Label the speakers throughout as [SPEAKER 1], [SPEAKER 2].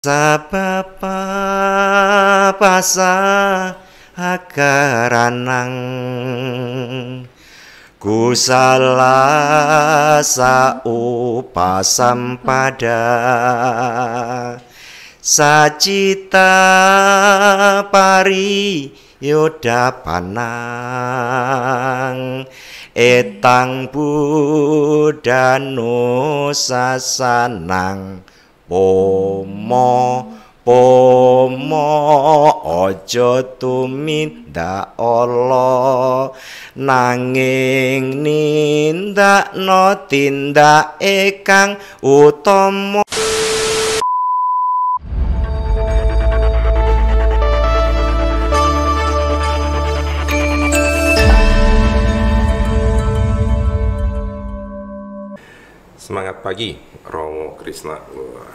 [SPEAKER 1] Sabapa pasa akaranang Kusala pada Sacita pari yoda panang Etang budanu sasanang pomo pomo ojo tumin da Allah nanging ninda no tinda kang utomo
[SPEAKER 2] Semangat pagi, Romo Krishna.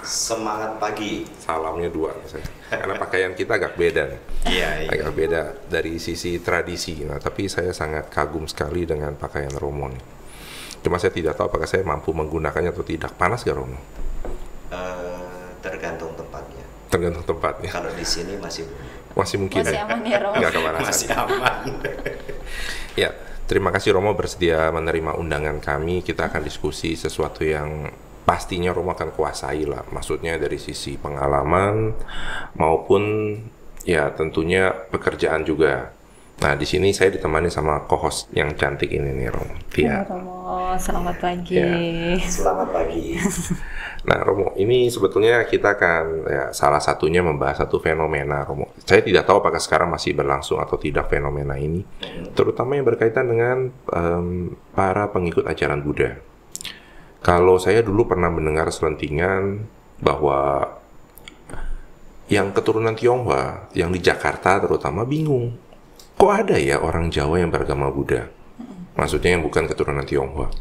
[SPEAKER 2] Semangat pagi. Salamnya dua misalnya. Karena pakaian kita agak beda nih. Iya, iya. Agak beda dari sisi tradisi. Nah, tapi saya sangat kagum sekali dengan pakaian Romo nih. Cuma saya tidak tahu apakah saya mampu menggunakannya atau tidak. Panas gak Romo? Uh,
[SPEAKER 1] tergantung tempatnya.
[SPEAKER 2] Tergantung tempatnya. Kalau di sini masih masih mungkin. Masih ya? aman ya Romo. Gak kemana Masih aman. ya, terima kasih Romo bersedia menerima undangan kami. Kita akan diskusi sesuatu yang pastinya Roma akan kuasai lah. Maksudnya dari sisi pengalaman maupun ya tentunya pekerjaan juga. Nah, di sini saya ditemani sama co-host yang cantik ini nih, Romo. Iya.
[SPEAKER 3] Tia. Romo, selamat pagi.
[SPEAKER 2] Ya.
[SPEAKER 1] Selamat pagi.
[SPEAKER 2] nah, Romo, ini sebetulnya kita akan ya, salah satunya membahas satu fenomena, Romo. Saya tidak tahu apakah sekarang masih berlangsung atau tidak fenomena ini, hmm. terutama yang berkaitan dengan um, para pengikut ajaran Buddha. Kalau saya dulu pernah mendengar selentingan bahwa yang keturunan Tionghoa, yang di Jakarta terutama bingung. Kok ada ya orang Jawa yang beragama Buddha? Maksudnya yang bukan keturunan Tionghoa.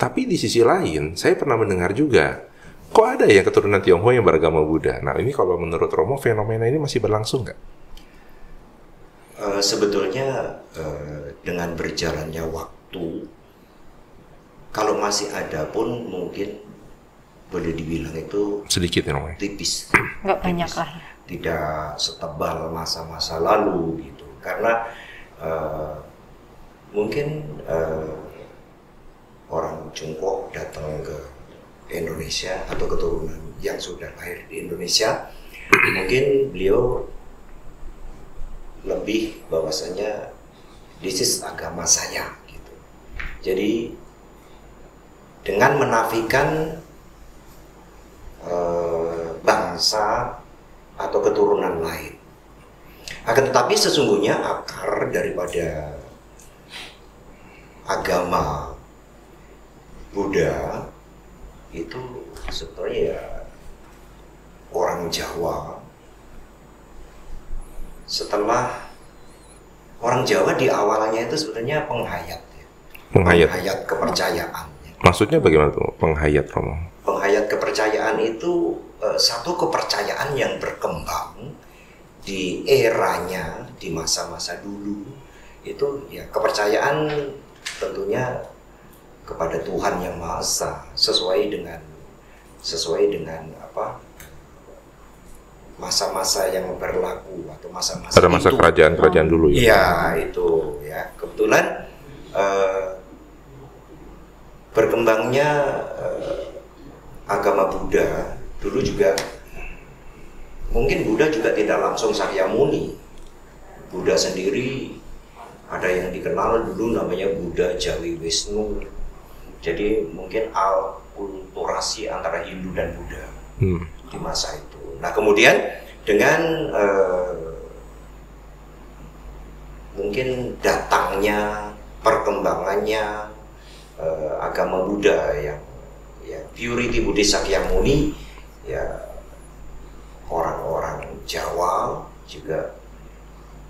[SPEAKER 2] Tapi di sisi lain, saya pernah mendengar juga, kok ada ya keturunan Tionghoa yang beragama Buddha? Nah ini kalau menurut Romo, fenomena ini masih berlangsung nggak? Uh, sebetulnya
[SPEAKER 1] uh, dengan berjalannya waktu kalau masih ada pun mungkin boleh dibilang itu
[SPEAKER 2] sedikit ya, ya?
[SPEAKER 1] tipis
[SPEAKER 3] nggak banyak lah
[SPEAKER 1] tidak setebal masa-masa lalu gitu karena uh, mungkin uh, orang Cungkok datang ke Indonesia atau keturunan yang sudah lahir di Indonesia mungkin beliau lebih bahwasanya this is agama saya gitu jadi dengan menafikan eh, bangsa atau keturunan lain. Akan tetapi sesungguhnya akar daripada agama Buddha itu sebetulnya ya orang Jawa setelah orang Jawa di awalnya itu sebenarnya penghayat ya.
[SPEAKER 2] penghayat. penghayat kepercayaan Maksudnya bagaimana tuh penghayat Romo?
[SPEAKER 1] Penghayat kepercayaan itu uh, satu kepercayaan yang berkembang di eranya di masa-masa dulu itu ya kepercayaan tentunya kepada Tuhan yang Maha Esa sesuai dengan sesuai dengan apa masa-masa yang berlaku atau masa-masa ada masa
[SPEAKER 2] kerajaan-kerajaan dulu ya. Iya,
[SPEAKER 1] itu ya. Kebetulan uh, berkembangnya uh, agama Buddha dulu juga mungkin Buddha juga tidak langsung Sakyamuni. Buddha sendiri ada yang dikenal dulu namanya Buddha Jawi Wisnu. Jadi mungkin alkulturasi antara Hindu dan Buddha hmm. di masa itu. Nah kemudian dengan uh, mungkin datangnya perkembangannya uh, agama Buddha yang ya purity Buddha Sakyamuni ya orang-orang Jawa juga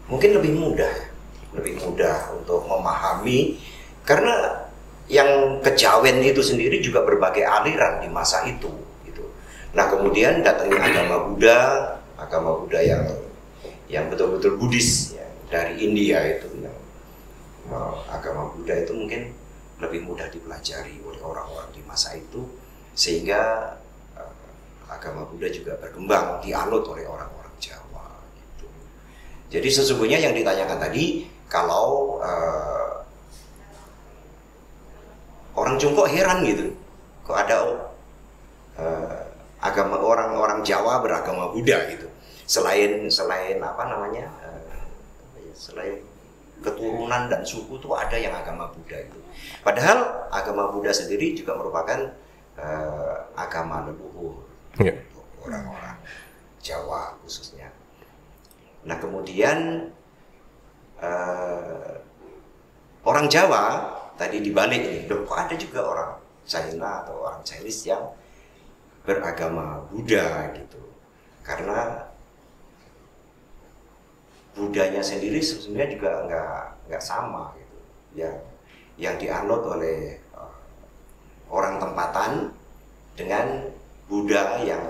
[SPEAKER 1] mungkin lebih mudah lebih mudah untuk memahami karena yang kejawen itu sendiri juga berbagai aliran di masa itu gitu. Nah kemudian datangnya agama Buddha, agama Buddha yang yang betul-betul Buddhis ya, dari India itu. Nah, agama Buddha itu mungkin lebih mudah dipelajari oleh orang-orang di masa itu sehingga uh, agama Buddha juga berkembang dianut oleh orang-orang Jawa gitu. Jadi sesungguhnya yang ditanyakan tadi kalau uh, orang Jongkok heran gitu kok ada uh, agama orang-orang Jawa beragama Buddha gitu selain selain apa namanya uh, selain keturunan dan suku tuh ada yang agama Buddha itu Padahal agama Buddha sendiri juga merupakan uh, agama leluhur yeah. orang-orang Jawa khususnya. Nah kemudian uh, orang Jawa tadi dibalik ini, loh kok ada juga orang China atau orang Chinese yang beragama Buddha gitu, karena Budanya sendiri sebenarnya juga nggak nggak sama gitu, ya yang dianut oleh eh, orang tempatan dengan Buddha yang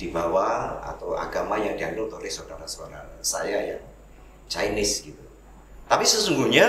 [SPEAKER 1] dibawa atau agama yang dianut oleh saudara-saudara saya yang Chinese gitu. Tapi sesungguhnya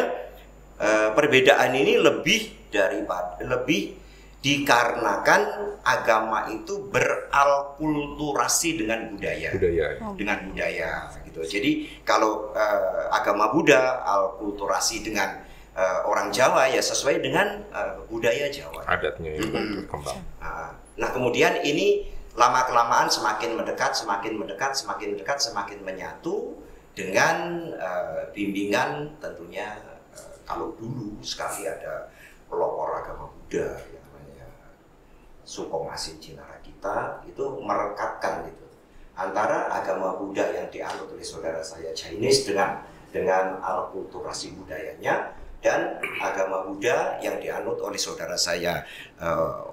[SPEAKER 1] eh, perbedaan ini lebih dari lebih dikarenakan agama itu beralkulturasi dengan budaya, budaya. Oh. dengan budaya gitu. Jadi kalau eh, agama Buddha alkulturasi dengan uh, orang Jawa ya sesuai dengan uh, budaya Jawa.
[SPEAKER 2] Adatnya yang berkembang.
[SPEAKER 1] Uh, nah kemudian ini lama kelamaan semakin mendekat, semakin mendekat, semakin mendekat, semakin menyatu dengan uh, bimbingan tentunya uh, kalau dulu sekali ada pelopor agama Buddha yang namanya Sukomasi Cinara kita itu merekatkan gitu antara agama Buddha yang dianut oleh saudara saya Chinese dengan dengan alkulturasi budayanya dan agama Buddha yang dianut oleh saudara saya uh,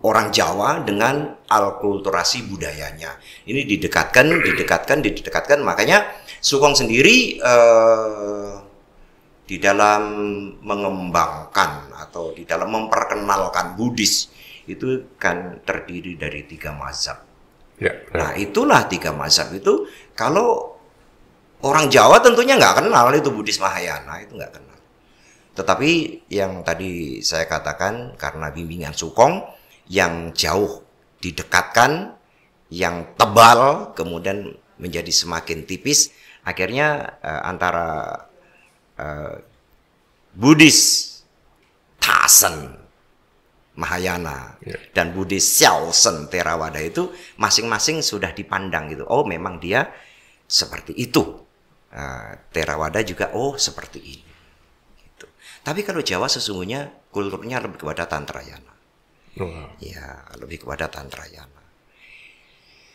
[SPEAKER 1] orang Jawa dengan alkulturasi budayanya. Ini didekatkan, didekatkan, didekatkan. Makanya Sukong sendiri uh, di dalam mengembangkan atau di dalam memperkenalkan Buddhis itu kan terdiri dari tiga mazhab. Ya, ya. Nah itulah tiga mazhab itu kalau orang Jawa tentunya nggak kenal itu Buddhis Mahayana itu nggak kenal. Tetapi yang tadi saya katakan karena bimbingan sukong yang jauh didekatkan, yang tebal kemudian menjadi semakin tipis, akhirnya eh, antara eh, Buddhis Tasen Mahayana yeah. dan Buddhis Xiaosen Theravada itu masing-masing sudah dipandang gitu. Oh, memang dia seperti itu. Uh, Theravada juga oh seperti ini. Tapi kalau Jawa sesungguhnya kulturnya lebih kepada tantrayana. Oh. Ya, lebih kepada tantrayana.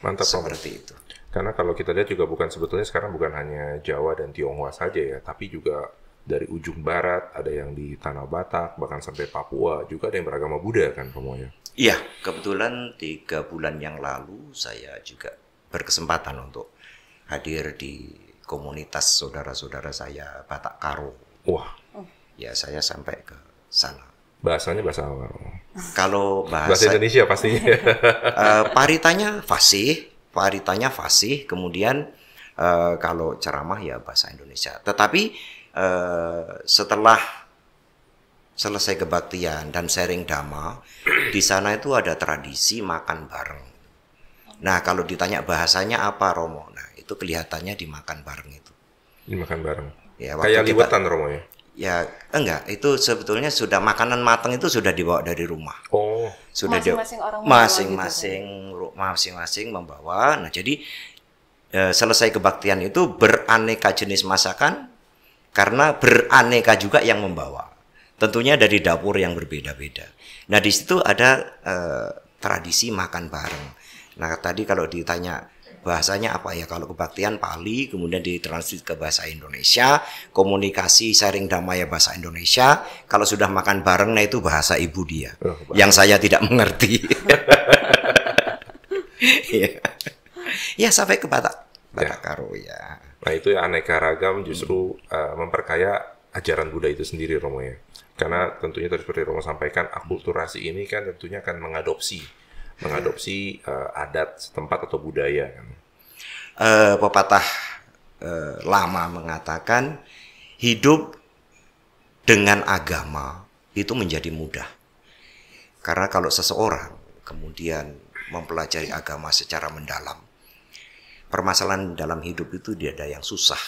[SPEAKER 1] Mantap. Seperti
[SPEAKER 2] Om. itu. Karena kalau kita lihat juga bukan sebetulnya sekarang bukan hanya Jawa dan Tionghoa saja ya, tapi juga dari ujung barat, ada yang di Tanah Batak, bahkan sampai Papua, juga ada yang beragama Buddha kan semuanya. Iya, kebetulan tiga bulan yang lalu saya juga
[SPEAKER 1] berkesempatan untuk hadir di komunitas saudara-saudara saya Batak Karo. Wah, ya saya sampai ke sana. Bahasanya bahasa apa? Kalau bahasa, bahasa Indonesia pasti. uh, eh, paritanya fasih, paritanya fasih, kemudian uh, kalau ceramah ya bahasa Indonesia. Tetapi uh, setelah selesai kebaktian dan sharing dhamma, di sana itu ada tradisi makan bareng. Nah, kalau ditanya bahasanya apa Romo? Nah, itu kelihatannya dimakan bareng itu.
[SPEAKER 2] Dimakan bareng.
[SPEAKER 1] Ya, waktu Kayak liwetan Romo ya ya enggak itu sebetulnya sudah makanan matang itu sudah dibawa dari rumah oh sudah masing-masing masing-masing gitu. Ya? masing-masing membawa nah jadi e, selesai kebaktian itu beraneka jenis masakan karena beraneka juga yang membawa tentunya dari dapur yang berbeda-beda nah di situ ada e, tradisi makan bareng nah tadi kalau ditanya bahasanya apa ya kalau kebaktian Pali kemudian ditranslit ke bahasa Indonesia komunikasi sharing damai ya bahasa Indonesia kalau sudah makan bareng nah itu bahasa ibu dia oh, yang saya tidak mengerti iya. ya. sampai ke Batak ya. Batak ya. Karo ya
[SPEAKER 2] nah itu yang aneka ragam justru hmm. uh, memperkaya ajaran Buddha itu sendiri Romo ya karena tentunya tadi seperti Romo sampaikan akulturasi ini kan tentunya akan mengadopsi mengadopsi uh, adat setempat atau budaya kan.
[SPEAKER 1] Uh, pepatah uh, lama mengatakan hidup dengan agama itu menjadi mudah. Karena kalau seseorang kemudian mempelajari agama secara mendalam, permasalahan dalam hidup itu tidak ada yang susah.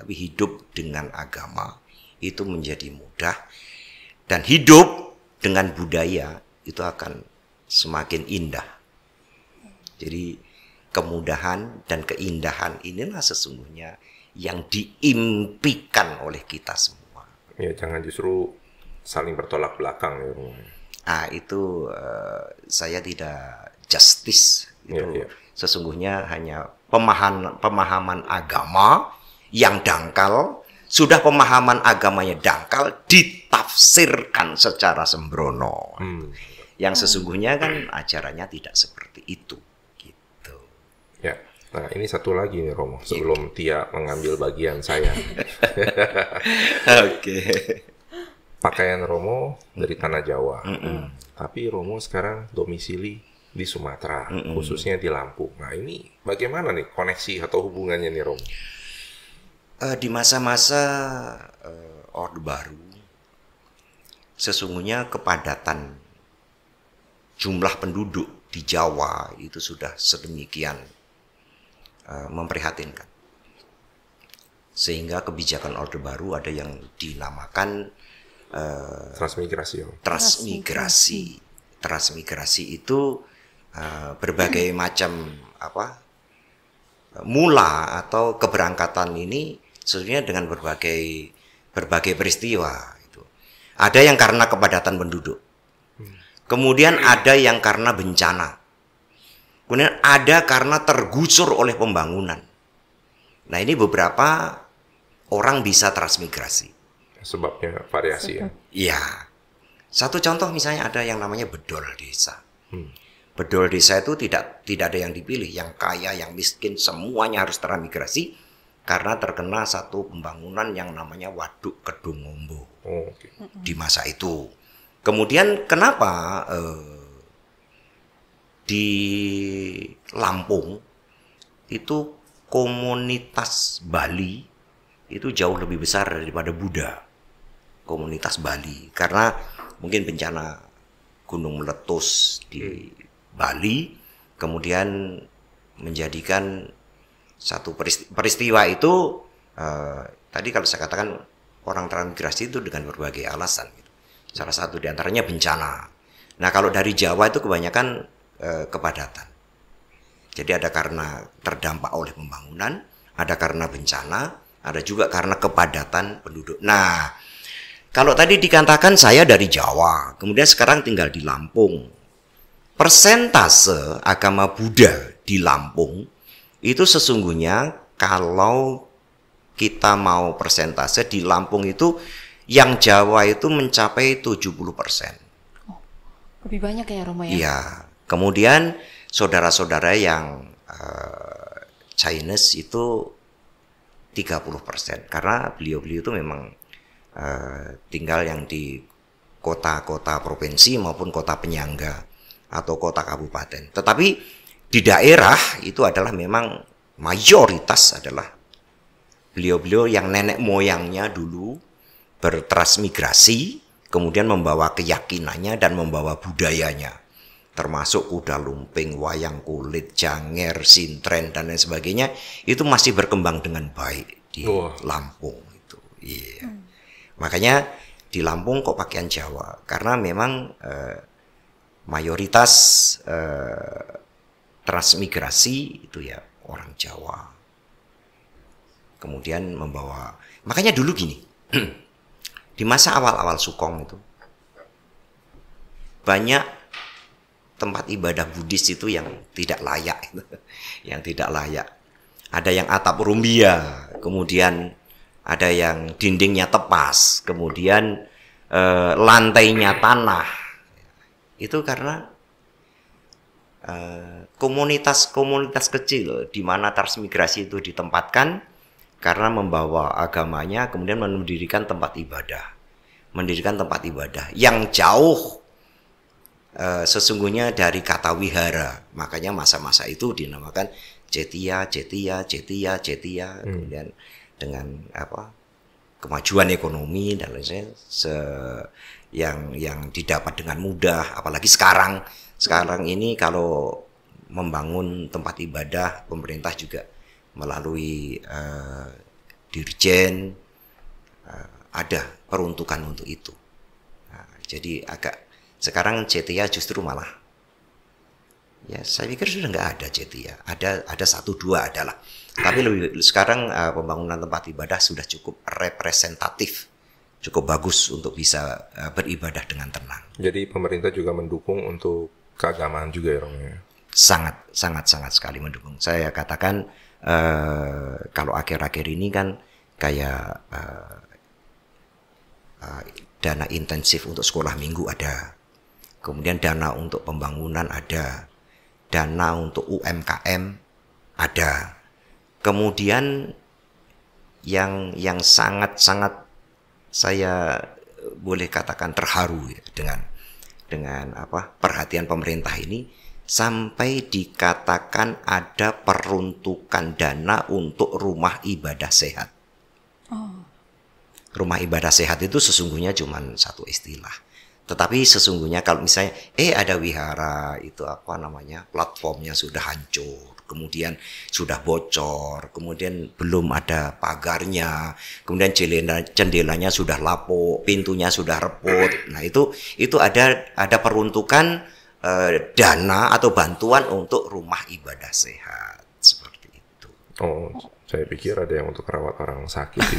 [SPEAKER 1] Tapi hidup dengan agama itu menjadi mudah dan hidup dengan budaya itu akan semakin indah. Jadi kemudahan dan keindahan inilah sesungguhnya yang diimpikan oleh kita semua. Ya, jangan justru saling bertolak belakang ya. Ah, itu uh, saya tidak justice ya, itu. Ya, ya. Sesungguhnya hanya pemahaman pemahaman agama yang dangkal, sudah pemahaman agamanya dangkal ditafsirkan secara sembrono.
[SPEAKER 3] Hmm
[SPEAKER 2] yang hmm. sesungguhnya kan acaranya tidak seperti itu gitu. Ya. Nah, ini satu lagi nih Romo iya. sebelum gitu. Tia mengambil bagian saya. Oke. okay. Pakaian Romo dari tanah Jawa. Mm -mm. Tapi Romo sekarang domisili di Sumatera, mm -mm. khususnya di Lampung. Nah, ini bagaimana nih koneksi atau hubungannya nih Romo?
[SPEAKER 1] Uh, di masa-masa uh, Orde Baru sesungguhnya kepadatan jumlah penduduk di Jawa itu sudah sedemikian uh, memprihatinkan. Sehingga kebijakan Orde Baru ada yang dinamakan uh, transmigrasi. Ya. Transmigrasi. Transmigrasi itu uh, berbagai macam apa? mula atau keberangkatan ini sebenarnya dengan berbagai berbagai peristiwa itu. Ada yang karena kepadatan penduduk Kemudian ada yang karena bencana. Kemudian ada karena tergusur oleh pembangunan. Nah ini beberapa orang bisa transmigrasi. Sebabnya variasi ya? Iya. Satu contoh misalnya ada yang namanya bedol desa. Hmm. Bedol desa itu tidak tidak ada yang dipilih. Yang kaya, yang miskin, semuanya harus transmigrasi karena terkena satu pembangunan yang namanya Waduk Kedungombo oh, okay. di masa itu. Kemudian kenapa eh, di Lampung itu komunitas Bali itu jauh lebih besar daripada Buddha komunitas Bali karena mungkin bencana gunung meletus di hmm. Bali kemudian menjadikan satu peristiwa itu eh, tadi kalau saya katakan orang transmigrasi itu dengan berbagai alasan Salah satu di antaranya bencana. Nah kalau dari Jawa itu kebanyakan eh, kepadatan. Jadi ada karena terdampak oleh pembangunan, ada karena bencana, ada juga karena kepadatan penduduk. Nah kalau tadi dikatakan saya dari Jawa, kemudian sekarang tinggal di Lampung. Persentase agama Buddha di Lampung itu sesungguhnya kalau kita mau persentase di Lampung itu yang Jawa itu mencapai 70%. Oh,
[SPEAKER 3] lebih banyak ya Roma ya? Iya.
[SPEAKER 1] Kemudian saudara-saudara yang uh, Chinese itu 30% karena beliau-beliau itu memang uh, tinggal yang di kota-kota provinsi maupun kota penyangga atau kota kabupaten. Tetapi di daerah itu adalah memang mayoritas adalah beliau-beliau yang nenek moyangnya dulu bertransmigrasi, kemudian membawa keyakinannya dan membawa budayanya. Termasuk kuda lumping, wayang kulit, janger, sintren, dan lain sebagainya. Itu masih berkembang dengan baik di oh. Lampung. Itu.
[SPEAKER 3] Yeah. Hmm.
[SPEAKER 1] Makanya di Lampung kok pakaian Jawa. Karena memang eh, mayoritas eh, transmigrasi itu ya orang Jawa. Kemudian membawa... Makanya dulu gini di masa awal-awal Sukong itu banyak tempat ibadah Buddhis itu yang tidak layak, yang tidak layak. Ada yang atap rumbia, kemudian ada yang dindingnya tepas, kemudian eh, lantainya tanah. Itu karena eh, komunitas-komunitas eh, kecil di mana transmigrasi itu ditempatkan karena membawa agamanya kemudian mendirikan tempat ibadah mendirikan tempat ibadah yang jauh e, sesungguhnya dari kata wihara makanya masa-masa itu dinamakan cetia cetia cetia cetia hmm. kemudian dengan apa kemajuan ekonomi dan lain lain se yang yang didapat dengan mudah apalagi sekarang sekarang ini kalau membangun tempat ibadah pemerintah juga melalui uh, dirjen uh, ada peruntukan untuk itu. Nah, jadi agak sekarang CTA justru malah ya saya pikir sudah nggak ada CTA, ada ada satu dua adalah. Tapi lebih sekarang uh, pembangunan tempat ibadah sudah cukup representatif cukup bagus untuk bisa uh, beribadah dengan tenang.
[SPEAKER 2] Jadi pemerintah juga mendukung untuk keagamaan juga ya Romy? Ya?
[SPEAKER 1] Sangat, sangat, sangat sekali mendukung. Saya katakan uh, kalau akhir-akhir ini kan kayak uh, uh, dana intensif untuk sekolah minggu ada, kemudian dana untuk pembangunan ada, dana untuk UMKM ada, kemudian yang yang sangat-sangat saya boleh katakan terharu ya, dengan dengan apa perhatian pemerintah ini sampai dikatakan ada peruntukan dana untuk rumah ibadah sehat. Oh. Rumah ibadah sehat itu sesungguhnya cuma satu istilah. Tetapi sesungguhnya kalau misalnya, eh ada wihara itu apa namanya, platformnya sudah hancur, kemudian sudah bocor, kemudian belum ada pagarnya, kemudian jendela, jendelanya sudah lapuk, pintunya sudah reput. Nah itu itu ada ada peruntukan Eh, dana atau bantuan untuk rumah ibadah sehat seperti itu. Oh, saya pikir ada yang untuk rawat orang sakit di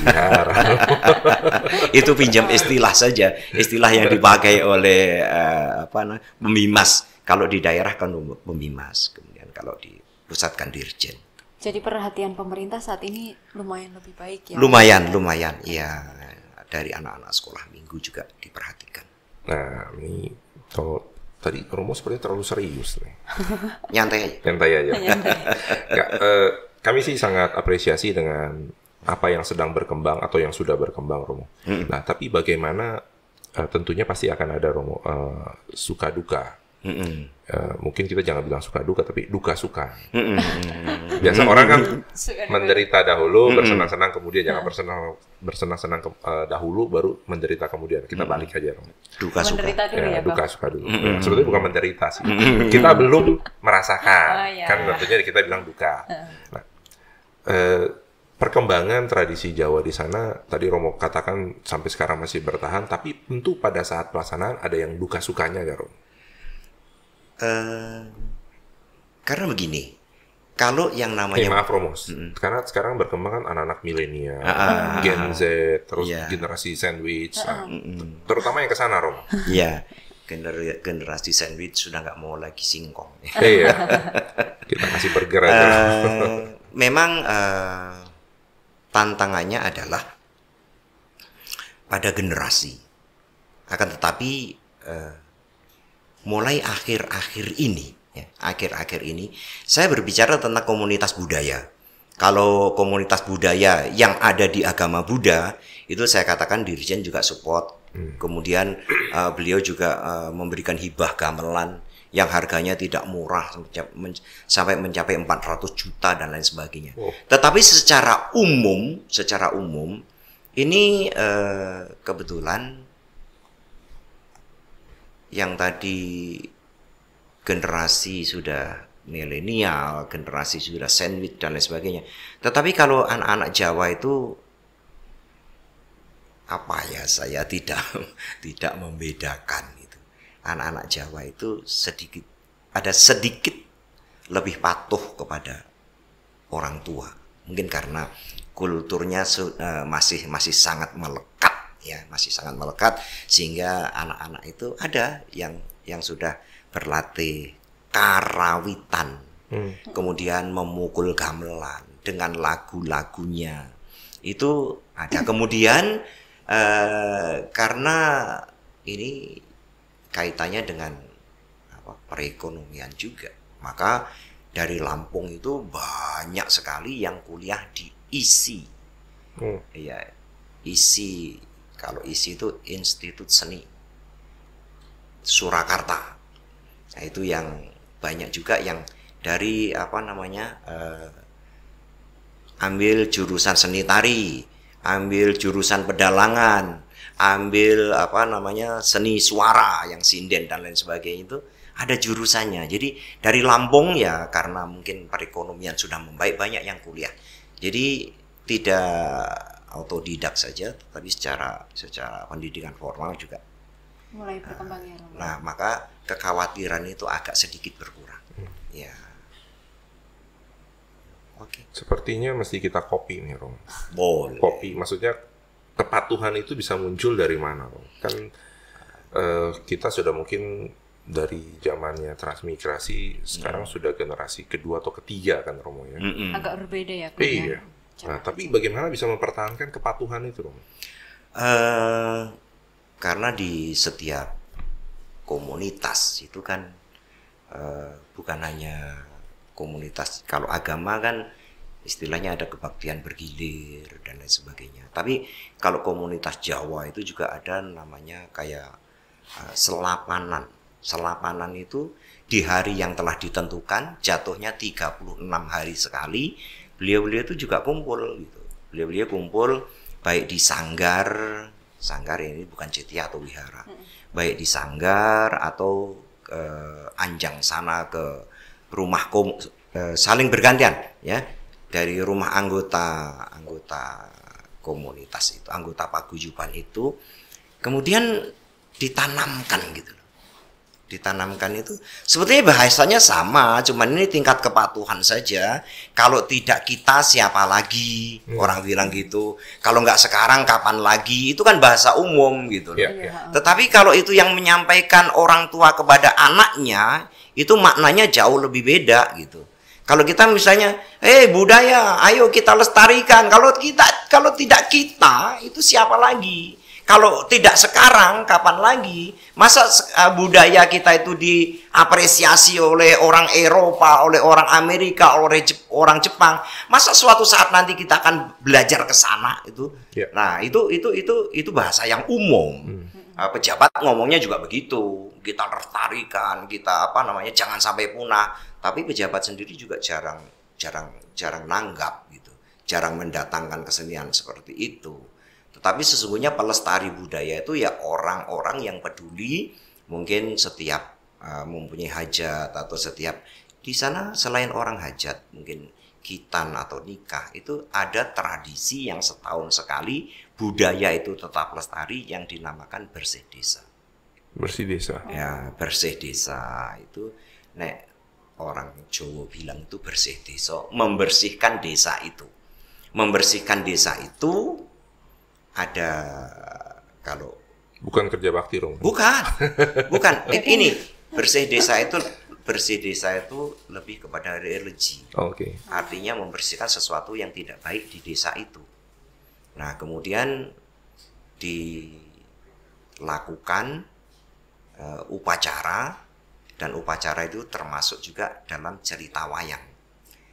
[SPEAKER 1] itu pinjam istilah saja, istilah yang dipakai oleh eh, apa nah, pemimas kalau di daerah kan memimas, kemudian kalau di pusat kan dirjen.
[SPEAKER 3] Jadi perhatian pemerintah saat ini lumayan lebih baik ya. Lumayan,
[SPEAKER 1] lumayan. Iya, dari anak-anak sekolah minggu juga diperhatikan. Nah, ini kalau
[SPEAKER 2] Tadi Romo sepertinya terlalu serius nih. Nyantai aja. Nyantai aja. Nggak, eh, kami sih sangat apresiasi dengan apa yang sedang berkembang atau yang sudah berkembang Romo. Hmm. Nah, tapi bagaimana uh, tentunya pasti akan ada Romo uh, suka duka Mm -mm. Uh, mungkin kita jangan bilang suka duka tapi duka suka. Mm -mm. Biasa orang kan menderita dahulu mm -hmm. bersenang-senang kemudian jangan nah. bersenang bersenang-senang ke, uh, dahulu baru menderita kemudian. Kita balik aja dong. Duka suka. ya, ya duka suka dulu. Mm -hmm. sebetulnya bukan menderita sih. Mm -hmm. Kita belum merasakan. Oh, iya. Kan tentunya kita bilang duka. Nah, uh, perkembangan tradisi Jawa di sana tadi Romo katakan sampai sekarang masih bertahan tapi tentu pada saat pelaksanaan ada yang duka sukanya Garum ya, karena begini kalau yang namanya hey, eh, maaf promos mm -mm. karena sekarang berkembang kan anak-anak milenial uh, Gen Z terus yeah. generasi sandwich uh, uh, uh, terutama yang ke sana Rom iya yeah. generasi
[SPEAKER 1] sandwich sudah nggak mau lagi singkong eh, iya kita masih bergerak. uh, memang uh, tantangannya adalah pada generasi akan tetapi uh, mulai akhir-akhir ini, ya, akhir-akhir ya, ini saya berbicara tentang komunitas budaya. Kalau komunitas budaya yang ada di agama Buddha itu saya katakan Dirjen juga support. Hmm. Kemudian uh, beliau juga uh, memberikan hibah gamelan yang harganya tidak murah sampai mencapai 400 juta dan lain sebagainya. Oh. Tetapi secara umum, secara umum ini uh, kebetulan yang tadi generasi sudah milenial, generasi sudah sandwich dan lain sebagainya. Tetapi kalau anak-anak Jawa itu apa ya saya tidak tidak membedakan itu. Anak-anak Jawa itu sedikit ada sedikit lebih patuh kepada orang tua. Mungkin karena kulturnya eh, masih masih sangat melekat ya masih sangat melekat sehingga anak-anak itu ada yang yang sudah berlatih karawitan hmm. kemudian memukul gamelan dengan lagu-lagunya itu ada kemudian uh, karena ini kaitannya dengan apa, perekonomian juga maka dari Lampung itu banyak sekali yang kuliah di ISI. Hmm. Ya, ISI kalau ISI itu Institut Seni Surakarta. Nah, itu yang banyak juga yang dari apa namanya eh, ambil jurusan seni tari, ambil jurusan pedalangan, ambil apa namanya seni suara yang sinden dan lain sebagainya itu ada jurusannya. Jadi dari Lampung ya karena mungkin perekonomian sudah membaik banyak yang kuliah. Jadi tidak autodidak saja, tapi secara secara pendidikan formal juga
[SPEAKER 3] mulai ah, berkembang ya.
[SPEAKER 1] Nah, maka
[SPEAKER 2] kekhawatiran itu agak sedikit berkurang. Hmm. Ya. Oke. Okay. Sepertinya mesti kita copy nih, Rom. Boleh. Copy maksudnya kepatuhan itu bisa muncul dari mana, Rom? Kan uh, kita sudah mungkin dari zamannya transmigrasi hmm. sekarang sudah generasi kedua atau ketiga kan Romo ya. hmm.
[SPEAKER 3] Agak berbeda ya. Iya.
[SPEAKER 2] Ya? Nah, tapi bagaimana bisa mempertahankan kepatuhan itu, Romo? Uh,
[SPEAKER 1] eh, karena di setiap komunitas itu kan uh, bukan hanya komunitas. Kalau agama kan istilahnya ada kebaktian bergilir dan lain sebagainya. Tapi kalau komunitas Jawa itu juga ada namanya kayak uh, selapanan. Selapanan itu di hari yang telah ditentukan jatuhnya 36 hari sekali beliau-beliau itu juga kumpul gitu. Beliau-beliau kumpul baik di sanggar, sanggar ini bukan cetia atau wihara. Baik di sanggar atau ke eh, anjang sana ke rumah kom eh, saling bergantian ya. Dari rumah anggota anggota komunitas itu, anggota paguyuban itu kemudian ditanamkan gitu ditanamkan itu sebetulnya bahasanya sama cuman ini tingkat kepatuhan saja kalau tidak kita siapa lagi hmm. orang bilang gitu kalau nggak sekarang kapan lagi itu kan bahasa umum gitu loh yeah, iya. iya. tetapi kalau itu yang menyampaikan orang tua kepada anaknya itu maknanya jauh lebih beda gitu kalau kita misalnya eh hey, budaya ayo kita lestarikan kalau kita kalau tidak kita itu siapa lagi kalau tidak sekarang, kapan lagi? Masa eh, budaya kita itu diapresiasi oleh orang Eropa, oleh orang Amerika, oleh Jep orang Jepang? Masa suatu saat nanti kita akan belajar ke sana itu? Yeah. Nah, itu itu itu itu bahasa yang umum. Hmm. Eh, pejabat ngomongnya juga begitu. Kita tertarikan, kita apa namanya? Jangan sampai punah. Tapi pejabat sendiri juga jarang jarang jarang nanggap gitu. Jarang mendatangkan kesenian seperti itu. Tetapi sesungguhnya pelestari budaya itu ya orang-orang yang peduli mungkin setiap uh, mempunyai hajat atau setiap di sana selain orang hajat mungkin kitan atau nikah itu ada tradisi yang setahun sekali budaya itu tetap lestari yang dinamakan bersih desa. Bersih desa. Ya, bersih desa itu nek orang Jawa bilang itu bersih desa, membersihkan desa itu. Membersihkan desa itu ada kalau bukan kerja bakti Rom. Bukan. Bukan. ini bersih desa itu bersih desa itu lebih kepada religi. Oke. Okay. Artinya membersihkan sesuatu yang tidak baik di desa itu. Nah, kemudian dilakukan uh, upacara dan upacara itu termasuk juga dalam cerita wayang.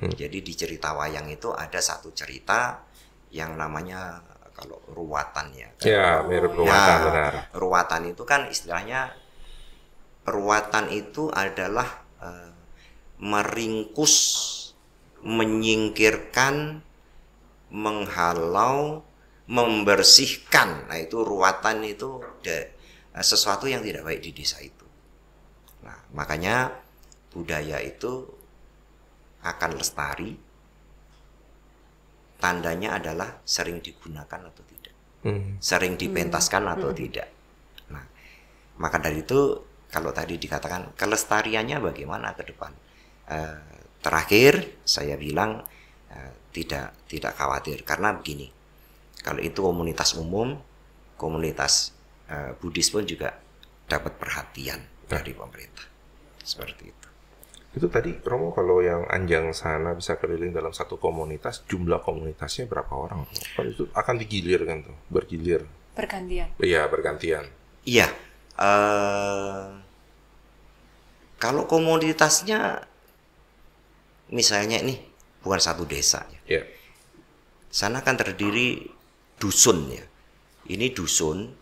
[SPEAKER 1] Hmm. Jadi di cerita wayang itu ada satu cerita yang namanya kalau ruwatan ya. Kan? Ya, mirip ruwatan ya, benar. Ruwatan itu kan istilahnya ruwatan itu adalah uh, meringkus, menyingkirkan, menghalau, membersihkan. Nah, itu ruwatan itu de, eh, sesuatu yang tidak baik di desa itu. Nah, makanya budaya itu akan lestari tandanya adalah sering digunakan atau tidak, hmm. sering dipentaskan hmm. atau hmm. tidak. Nah, maka dari itu kalau tadi dikatakan kelestariannya bagaimana ke depan? Uh, terakhir saya bilang uh, tidak tidak khawatir karena begini, kalau itu komunitas umum,
[SPEAKER 2] komunitas uh, Buddhis pun juga dapat perhatian nah. dari pemerintah seperti itu. Itu tadi Romo kalau yang Anjang sana bisa keliling dalam satu komunitas, jumlah komunitasnya berapa orang? Kan itu akan digilir kan tuh, bergilir. Bergantian. Iya, bergantian. Iya. Uh,
[SPEAKER 1] kalau komunitasnya misalnya ini bukan satu desa. Ya. Yeah. Sana kan terdiri dusun ya. Ini dusun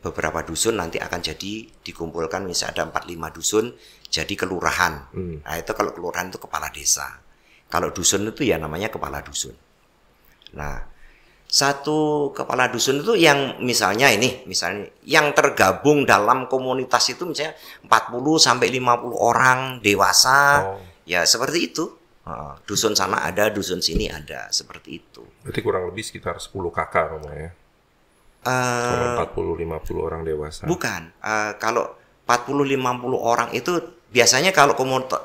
[SPEAKER 1] beberapa dusun nanti akan jadi dikumpulkan misalnya ada empat lima dusun jadi kelurahan. Hmm. Nah, itu kalau kelurahan itu kepala desa. Kalau dusun itu ya namanya kepala dusun. Nah, satu kepala dusun itu yang misalnya ini, misalnya yang tergabung dalam komunitas itu misalnya 40 sampai 50 orang dewasa. Oh. Ya, seperti itu. Dusun sana ada, dusun
[SPEAKER 2] sini ada, seperti itu. Berarti kurang lebih sekitar 10 kakak rumahnya.
[SPEAKER 1] Eh, uh,
[SPEAKER 2] 40-50 orang dewasa. Bukan.
[SPEAKER 1] Uh, kalau 40-50 orang itu biasanya kalau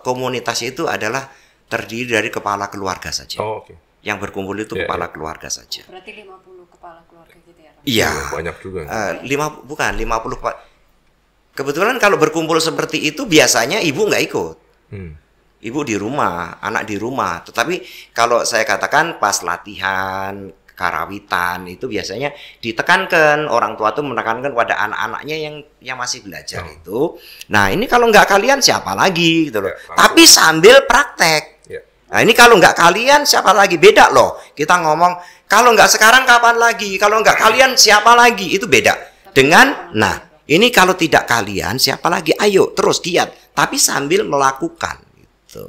[SPEAKER 1] komunitas itu adalah terdiri dari kepala keluarga saja. Oh, oke. Okay. Yang berkumpul itu yeah, ya. kepala yeah. keluarga saja.
[SPEAKER 3] Berarti 50 kepala keluarga
[SPEAKER 1] gitu ya. Iya. Yeah. Banyak juga. Uh, lima, bukan 50 kepala. Kebetulan kalau berkumpul seperti itu biasanya ibu nggak ikut. Hmm. Ibu di rumah, anak di rumah. Tetapi kalau saya katakan pas latihan karawitan itu biasanya ditekankan orang tua tuh menekankan pada anak-anaknya yang yang masih belajar oh. itu. Nah ini kalau nggak kalian siapa lagi gitu loh. Ya, Tapi sambil praktek. Ya. Nah ini kalau nggak kalian siapa lagi beda loh. Kita ngomong kalau nggak sekarang kapan lagi? Kalau nggak kalian siapa lagi? Itu beda dengan nah ini kalau tidak kalian, siapa lagi? Ayo terus giat, tapi sambil melakukan itu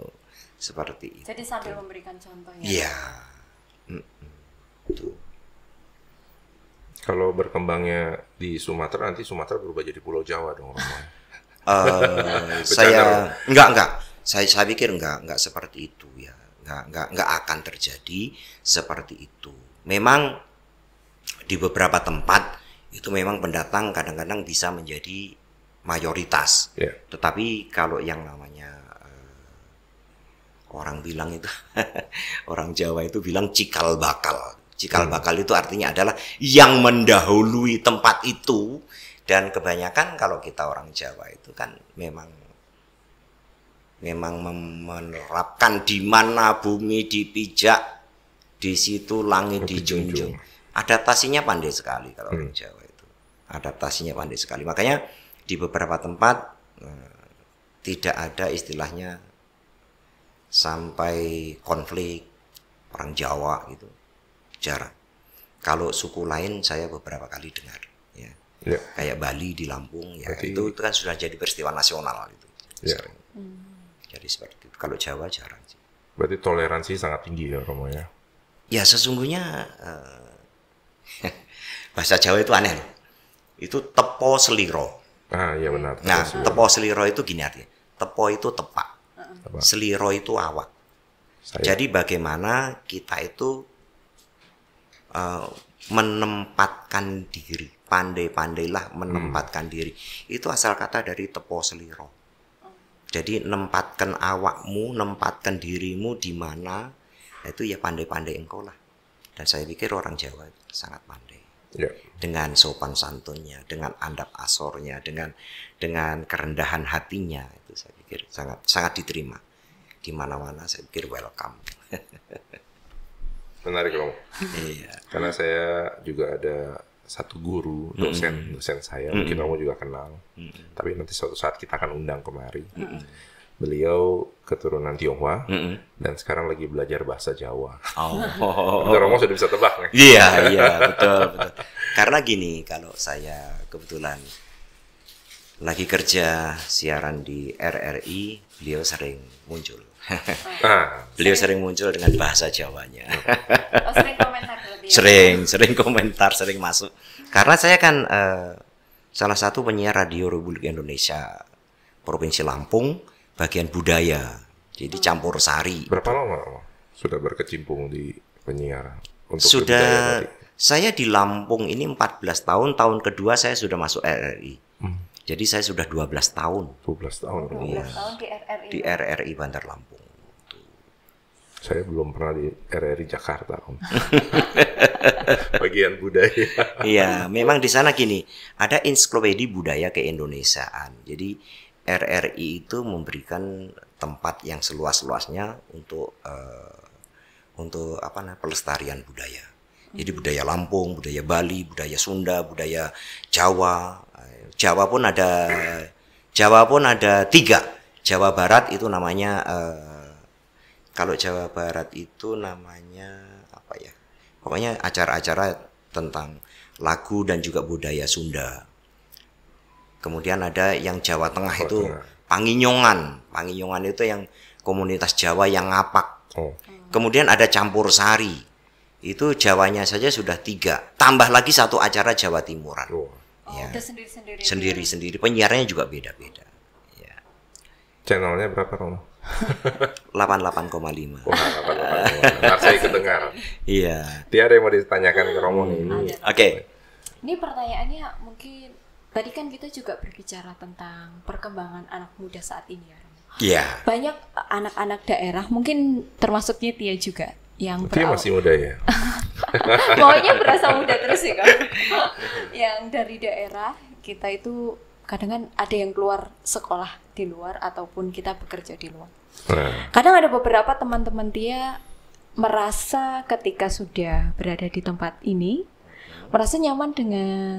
[SPEAKER 1] Seperti itu.
[SPEAKER 3] Jadi sambil memberikan contoh
[SPEAKER 1] ya. Iya.
[SPEAKER 2] Gitu. Kalau berkembangnya di Sumatera nanti Sumatera berubah jadi Pulau Jawa dong uh, saya nggak enggak enggak. Saya saya pikir enggak enggak seperti itu ya. Enggak enggak enggak akan
[SPEAKER 1] terjadi seperti itu. Memang di beberapa tempat itu memang pendatang kadang-kadang bisa menjadi mayoritas. Yeah. Tetapi kalau yang namanya uh, orang bilang itu orang Jawa itu bilang cikal bakal Cikal bakal itu artinya adalah yang mendahului tempat itu dan kebanyakan kalau kita orang Jawa itu kan memang memang menerapkan di mana bumi dipijak di situ langit dijunjung. Adaptasinya pandai sekali kalau hmm. orang Jawa itu. Adaptasinya pandai sekali. Makanya di beberapa tempat eh, tidak ada istilahnya sampai konflik orang Jawa gitu sejarah. Kalau suku lain saya beberapa kali dengar,
[SPEAKER 2] ya. Ya. Kayak Bali di Lampung, ya Berarti... itu,
[SPEAKER 1] itu kan sudah jadi peristiwa nasional itu. Ya. Jadi seperti
[SPEAKER 2] itu. Kalau Jawa jarang sih. Berarti toleransi sangat tinggi ya Romo
[SPEAKER 1] ya? Ya sesungguhnya uh, bahasa Jawa itu aneh loh. Itu tepo seliro. Ah iya benar. nah seliro. Iya. tepo seliro itu gini artinya. Tepo itu tepak. Tepak. Seliro itu awak. Saya. Jadi bagaimana kita itu Eh, menempatkan diri pandai-pandailah menempatkan hmm. diri itu asal kata dari tepo seliro jadi nempatkan awakmu nempatkan dirimu di mana nah itu ya pandai-pandai engkau lah dan saya pikir orang Jawa sangat pandai yeah. dengan sopan santunnya dengan andap asornya dengan dengan kerendahan hatinya itu saya
[SPEAKER 2] pikir sangat sangat diterima di mana-mana saya pikir welcome menarik loh. Iya. Karena saya juga ada satu guru dosen mm dosen saya mm mungkin kamu juga kenal. Mm Tapi nanti suatu saat kita akan undang kemari. Mm Beliau keturunan Tionghoa mm dan sekarang lagi belajar bahasa Jawa. Oh. oh, Romo sudah bisa tebak Iya, iya, betul, betul. Karena gini, kalau
[SPEAKER 1] saya kebetulan lagi kerja siaran di RRI, beliau sering muncul. Ah. beliau sering. muncul dengan bahasa Jawanya. oh, sering komentar Sering, sering komentar, sering masuk. Karena saya kan uh, salah satu penyiar radio Republik Indonesia Provinsi Lampung bagian budaya. Jadi campur sari. Berapa lama sudah berkecimpung di penyiaran? Untuk sudah saya di Lampung ini 14 tahun, tahun kedua saya sudah masuk RRI. Jadi saya sudah 12 tahun. 12 tahun. 12 ya, tahun di RRI. Di RRI Bandar Lampung. Saya belum pernah di RRI Jakarta, Om. Bagian budaya. Iya, memang di sana gini, ada ensiklopedi budaya keindonesiaan. Jadi RRI itu memberikan tempat yang seluas-luasnya untuk uh, untuk apa namanya pelestarian budaya. Jadi hmm. budaya Lampung, budaya Bali, budaya Sunda, budaya Jawa, Jawa pun ada Jawa pun ada tiga. Jawa Barat itu namanya uh, kalau Jawa Barat itu namanya apa ya? Pokoknya acara-acara tentang lagu dan juga budaya Sunda. Kemudian ada yang Jawa Tengah itu Panginyongan. Panginyongan itu yang komunitas Jawa yang ngapak. Oh. Kemudian ada campur sari. Itu Jawanya saja sudah tiga. Tambah lagi satu acara Jawa Timuran. Oh. Oh, ya. sendiri-sendiri. Sendiri-sendiri. Penyiarannya juga beda-beda. Ya. Channelnya berapa Romo? 88,5. Wah, 88,5. Ntar saya dengar. Iya.
[SPEAKER 2] Dia ada yang mau ditanyakan ke Romo nih. Oke. Okay.
[SPEAKER 3] Ini pertanyaannya mungkin tadi kan kita juga berbicara tentang perkembangan anak muda saat ini ya. Iya. Banyak anak-anak daerah, mungkin termasuknya Tia juga yang Tia
[SPEAKER 2] masih muda ya. Pokoknya berasa muda
[SPEAKER 3] terus sih kan. yang dari daerah kita itu kadang kan ada yang keluar sekolah di luar ataupun kita bekerja di luar. Nah. Kadang ada beberapa teman-teman dia merasa ketika sudah berada di tempat ini merasa nyaman dengan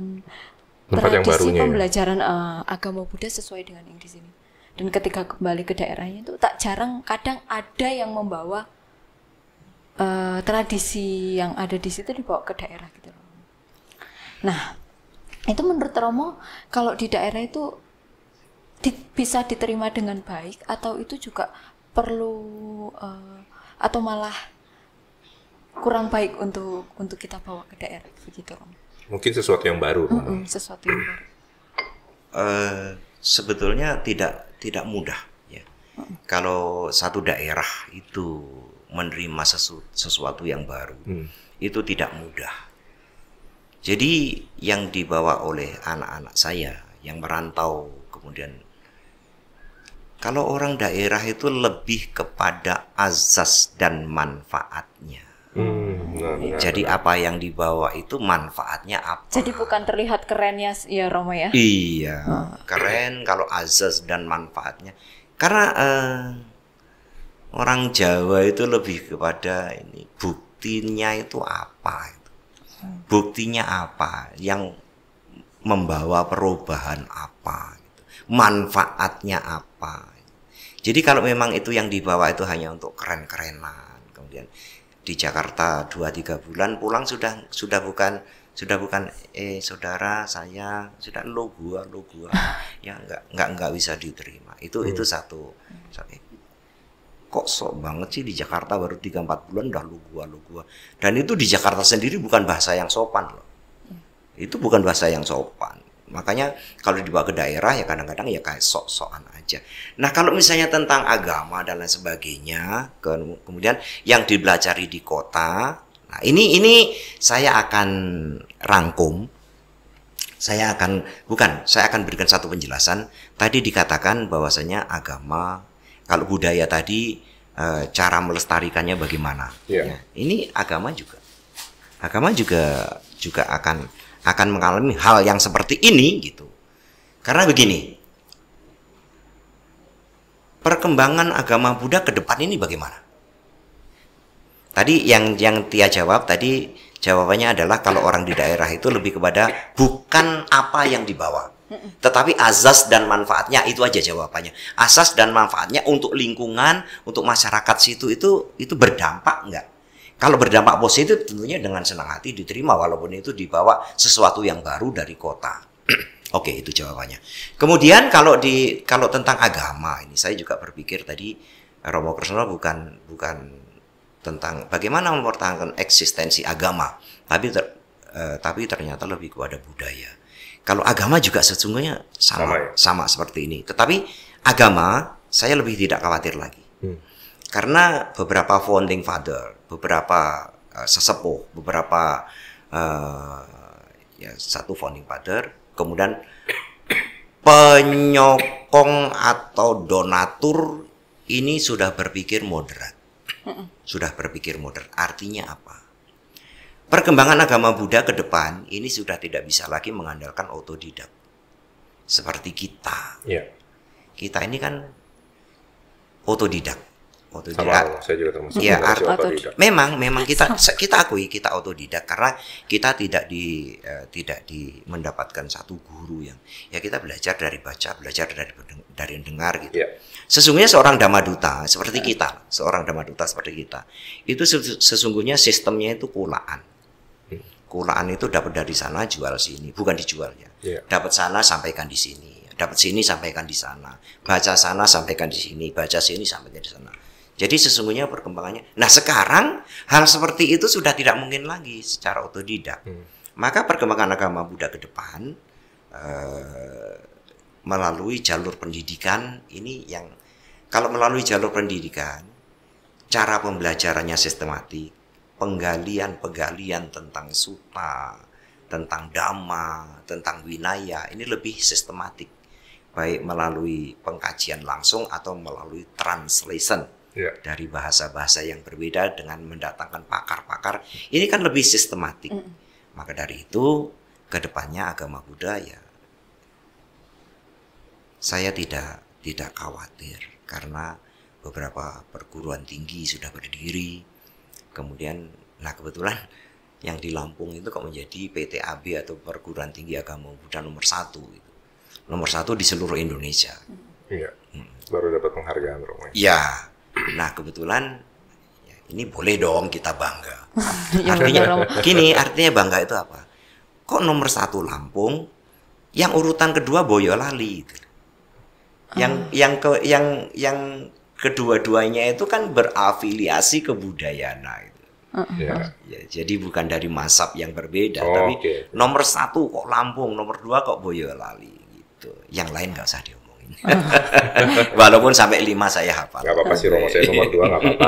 [SPEAKER 3] tempat tradisi yang ya? pembelajaran ya? uh, agama Buddha sesuai dengan yang di sini. Dan ketika kembali ke daerahnya itu tak jarang kadang ada yang membawa uh, tradisi yang ada di situ dibawa ke daerah gitu loh. Nah, itu menurut Romo kalau di daerah itu di, bisa diterima dengan baik atau itu juga perlu uh, atau malah kurang baik untuk untuk kita bawa ke daerah begitu Romo.
[SPEAKER 2] Mungkin sesuatu yang baru. Mm -hmm,
[SPEAKER 3] sesuatu yang baru.
[SPEAKER 2] Uh, sebetulnya tidak tidak mudah
[SPEAKER 1] ya. Mm Kalau satu daerah itu menerima sesu sesuatu yang baru hmm. itu tidak mudah. Jadi yang dibawa oleh anak-anak saya yang merantau kemudian kalau orang daerah itu lebih kepada azas dan manfaatnya. Hmm, nah, Jadi benar. apa yang dibawa itu manfaatnya apa?
[SPEAKER 3] Jadi bukan terlihat kerennya ya Romo ya?
[SPEAKER 1] Iya, hmm. keren kalau azas dan manfaatnya. Karena eh, orang Jawa itu lebih kepada ini buktinya itu apa itu. buktinya apa yang membawa perubahan apa gitu? manfaatnya apa jadi kalau memang itu yang dibawa itu hanya untuk keren-kerenan kemudian di Jakarta dua tiga bulan pulang sudah sudah bukan sudah bukan eh saudara saya sudah lo gua lo gua ya nggak nggak nggak bisa diterima itu hmm. itu satu, satu kok sok banget sih di Jakarta baru 3-4 bulan udah lu gua lu gua dan itu di Jakarta sendiri bukan bahasa yang sopan loh ya. itu bukan bahasa yang sopan makanya kalau dibawa ke daerah ya kadang-kadang ya kayak sok-sokan aja nah kalau misalnya tentang agama dan lain sebagainya ke, kemudian yang dipelajari di kota nah ini ini saya akan rangkum saya akan bukan saya akan berikan satu penjelasan tadi dikatakan bahwasanya agama kalau budaya tadi eh, cara melestarikannya bagaimana? Yeah. Ya, ini agama juga. Agama juga juga akan akan mengalami hal yang seperti ini gitu. Karena begini. Perkembangan agama Buddha ke depan ini bagaimana? Tadi yang yang Tia jawab tadi jawabannya adalah kalau orang di daerah itu lebih kepada bukan apa yang dibawa tetapi azas dan manfaatnya itu aja jawabannya. Asas dan manfaatnya untuk lingkungan, untuk masyarakat situ itu itu berdampak enggak? Kalau berdampak positif tentunya dengan senang hati diterima walaupun itu dibawa sesuatu yang baru dari kota. Oke, itu jawabannya. Kemudian kalau di kalau tentang agama ini saya juga berpikir tadi Romo Personal bukan bukan tentang bagaimana mempertahankan eksistensi agama, tapi ter, eh, tapi ternyata lebih kepada budaya kalau agama juga sesungguhnya sama, sama, ya? sama seperti ini. Tetapi agama saya lebih tidak khawatir lagi. Hmm. Karena beberapa founding father, beberapa uh, sesepuh, beberapa uh, ya satu founding father, kemudian penyokong atau donatur ini sudah berpikir moderat. Sudah berpikir moderat. Artinya apa? Perkembangan agama Buddha ke depan ini sudah tidak bisa lagi mengandalkan otodidak seperti kita. Ya. Kita ini kan otodidak. Otodidak. Sama, saya juga termasuk. Ya, art otodidak. Memang memang kita kita akui kita otodidak karena kita tidak di eh, tidak di mendapatkan satu guru yang ya kita belajar dari baca, belajar dari dari dengar gitu. Ya. Sesungguhnya seorang damaduta seperti iya. kita, seorang damaduta seperti kita itu sesungguhnya sistemnya itu pulaan. Quran itu dapat dari sana jual sini, bukan dijual ya. Yeah. Dapat sana sampaikan di sini, dapat sini sampaikan di sana, baca sana sampaikan di sini, baca sini sampaikan di sana. Jadi sesungguhnya perkembangannya. Nah sekarang hal seperti itu sudah tidak mungkin lagi secara otodidak. Hmm. Maka perkembangan agama Buddha ke depan eh, melalui jalur pendidikan ini yang kalau melalui jalur pendidikan cara pembelajarannya sistematik, penggalian-penggalian tentang suta, tentang dhamma, tentang winaya ini lebih sistematik baik melalui pengkajian langsung atau melalui translation yeah. dari bahasa-bahasa yang berbeda dengan mendatangkan pakar-pakar ini kan lebih sistematik mm. maka dari itu kedepannya agama Buddha ya saya tidak tidak khawatir karena beberapa perguruan tinggi sudah berdiri kemudian nah kebetulan yang di Lampung itu kok menjadi PTAB atau Perguruan Tinggi Agama Buddha nomor satu gitu. nomor satu di seluruh Indonesia
[SPEAKER 2] iya hmm. baru dapat penghargaan Romo
[SPEAKER 1] iya nah kebetulan ya, ini boleh dong kita bangga ya, artinya gini artinya bangga itu apa kok nomor satu Lampung yang urutan kedua Boyolali gitu. yang hmm. yang ke yang yang kedua-duanya itu kan berafiliasi kebudayaan. Gitu. Yeah. Ya. ya, jadi bukan dari masab yang berbeda, oh, tapi okay. nomor satu kok Lampung, nomor dua kok Boyolali gitu. Yang lain nggak usah diomongin. Walaupun sampai lima saya hafal. Gak apa-apa sih Romo saya nomor dua nggak apa-apa.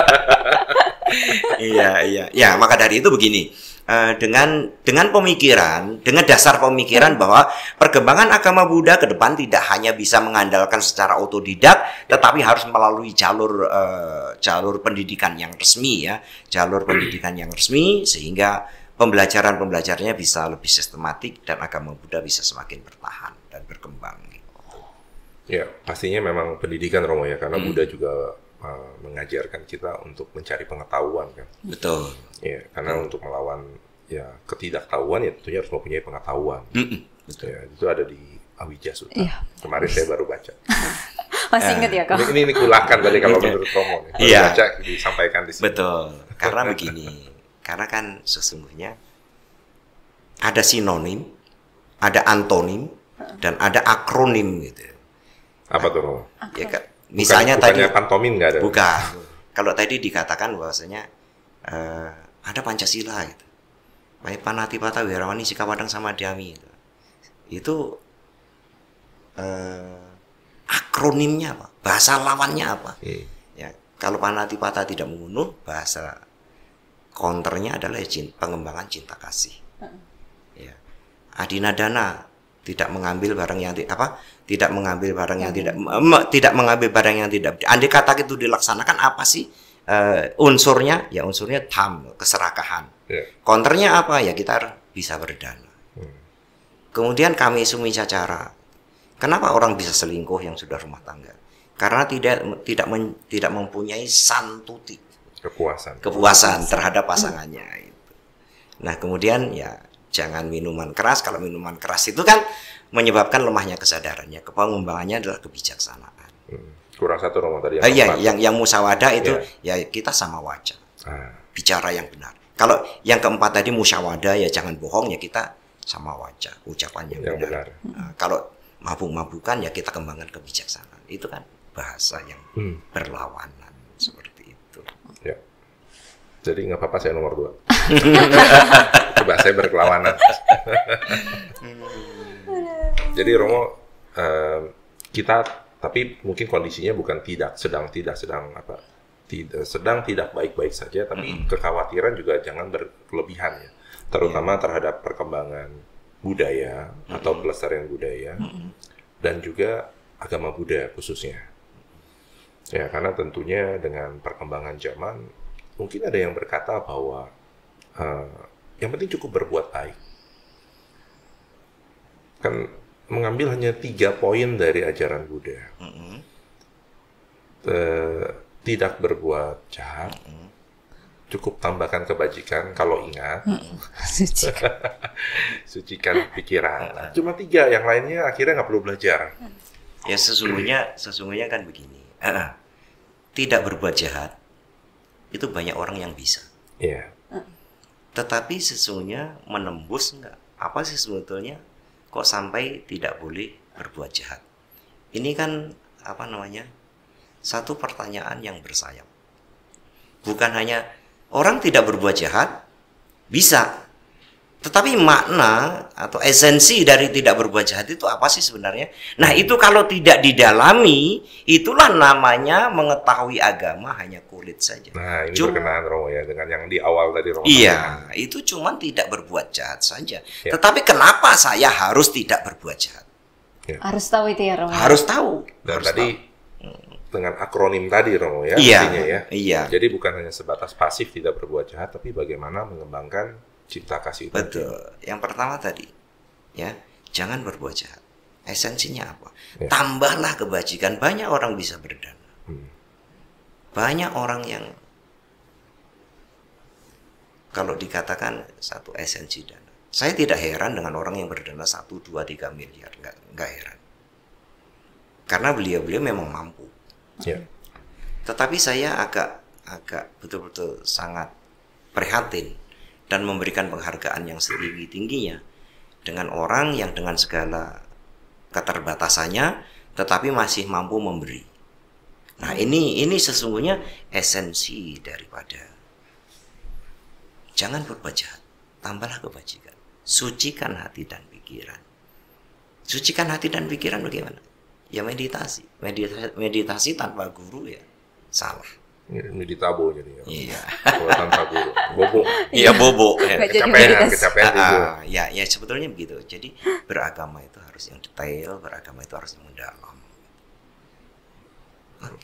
[SPEAKER 1] iya iya ya maka dari itu begini uh, dengan dengan pemikiran dengan dasar pemikiran bahwa perkembangan agama Buddha ke depan tidak hanya bisa mengandalkan secara otodidak tetapi harus melalui jalur uh, jalur pendidikan yang resmi ya jalur pendidikan yang resmi sehingga pembelajaran pembelajarannya bisa lebih sistematik
[SPEAKER 2] dan agama Buddha bisa semakin bertahan dan berkembang. Ya, pastinya memang pendidikan Romo ya, karena hmm. Buddha juga Eh, mengajarkan kita untuk mencari pengetahuan kan. Betul. Ya, karena Betul. untuk melawan ya ketidaktahuan ya tentunya harus mempunyai pengetahuan. Mm -mm. Betul. Ya, itu ada di Awija Suta. Iya. Kemarin saya baru baca.
[SPEAKER 1] Masih uh, ingat ya eh, kok. Ini,
[SPEAKER 2] ini kulakan tadi kalau iya. menurut ya. Iya. Baca disampaikan di sini. Betul.
[SPEAKER 1] Karena begini. karena kan sesungguhnya ada sinonim, ada antonim, dan ada akronim gitu. Ya. Apa tuh Romo? Ya, Misalnya bukan, tadi pantomim ada. Bukan. Kalau tadi dikatakan bahwasanya uh, ada Pancasila gitu. Panati Pata Wirawani Sikawadang sama diami gitu. Itu uh, akronimnya apa? Bahasa lawannya apa? Iya. Ya, kalau Panati Pata tidak membunuh, bahasa counternya adalah pengembangan cinta kasih. Ya. Adina Dana tidak mengambil barang yang tidak apa tidak mengambil barang yang tidak me, tidak mengambil barang yang tidak andai kata itu dilaksanakan apa sih uh, unsurnya ya unsurnya tam keserakahan yeah. konternya apa ya kita bisa berdana hmm. kemudian kami sumi cara kenapa orang bisa selingkuh yang sudah rumah tangga karena tidak tidak men, tidak mempunyai santuti kepuasan kepuasan terhadap pasangannya hmm. nah kemudian ya jangan minuman keras. Kalau minuman keras itu kan menyebabkan lemahnya kesadarannya. kepengembangannya adalah kebijaksanaan.
[SPEAKER 2] Hmm. Kurang satu nomor tadi. Yang eh, iya, yang
[SPEAKER 1] yang musyawadah itu yeah. ya kita sama wajah. Ah. Bicara yang benar. Kalau yang keempat tadi musyawadah ya jangan bohong ya kita sama wajah, ucapan yang, yang benar. benar. Nah, kalau mabuk-mabukan ya kita kembangkan kebijaksanaan. Itu kan
[SPEAKER 2] bahasa yang hmm. berlawanan seperti jadi nggak apa-apa saya nomor dua. Coba saya berkelawanan. Hmm. Jadi Romo, uh, kita tapi mungkin kondisinya bukan tidak sedang tidak sedang apa tidak sedang tidak baik-baik saja, tapi mm -hmm. kekhawatiran juga jangan berlebihan ya, terutama yeah. terhadap perkembangan budaya mm -hmm. atau pelestarian budaya mm -hmm. dan juga agama Buddha khususnya. Ya, karena tentunya dengan perkembangan zaman Mungkin ada yang berkata bahwa uh, yang penting cukup berbuat baik. Kan mengambil hanya tiga poin dari ajaran Buddha. Mm -hmm. Uh, tidak berbuat jahat, cukup tambahkan kebajikan kalau ingat, mm sucikan. sucikan pikiran. cuma tiga, yang lainnya akhirnya nggak perlu belajar. Ya sesungguhnya, sesungguhnya
[SPEAKER 1] kan begini, tidak berbuat jahat, itu banyak orang yang bisa. Yeah. Tetapi sesungguhnya menembus enggak? Apa sih sebetulnya? Kok sampai tidak boleh berbuat jahat? Ini kan apa namanya? Satu pertanyaan yang bersayap. Bukan hanya orang tidak berbuat jahat bisa, tetapi makna atau esensi dari tidak berbuat jahat itu apa sih sebenarnya? Nah, itu kalau tidak didalami, itulah namanya mengetahui agama hanya kulit saja. Nah, ini cuma, berkenaan Romo ya dengan yang di awal tadi Romo. Iya, tanya. itu cuman tidak berbuat jahat saja. Ya. Tetapi kenapa
[SPEAKER 2] saya harus tidak berbuat jahat? Ya.
[SPEAKER 3] Harus tahu itu ya Romo. Harus tahu.
[SPEAKER 2] Dan harus tadi tahu dengan akronim tadi Romo ya iya, artinya ya. Iya. Jadi bukan hanya sebatas pasif tidak berbuat jahat tapi bagaimana mengembangkan cinta kasih itu. Betul. Yang pertama tadi,
[SPEAKER 1] ya jangan berbuat jahat. Esensinya apa? Ya. Tambahlah kebajikan. Banyak orang bisa berdana. Hmm. Banyak orang yang kalau dikatakan satu esensi dana. Saya tidak heran dengan orang yang berdana satu, dua, tiga miliar. Nggak, nggak heran. Karena beliau-beliau memang mampu. Ya. Tetapi saya agak agak betul-betul sangat prihatin dan memberikan penghargaan yang setinggi-tingginya dengan orang yang dengan segala keterbatasannya tetapi masih mampu memberi. Nah, ini ini sesungguhnya esensi daripada jangan berbuat jahat, tambahlah kebajikan. Sucikan hati dan pikiran. Sucikan hati dan pikiran bagaimana? Ya meditasi. Meditasi, meditasi tanpa guru ya salah. Ini di ditabo jadi. ya. Iya. tanpa Bobo. Iya bobo. Ya, kecapean, kecapean uh, Ya, ya sebetulnya begitu. Jadi
[SPEAKER 2] beragama itu harus yang detail, beragama itu harus yang mendalam. Okay.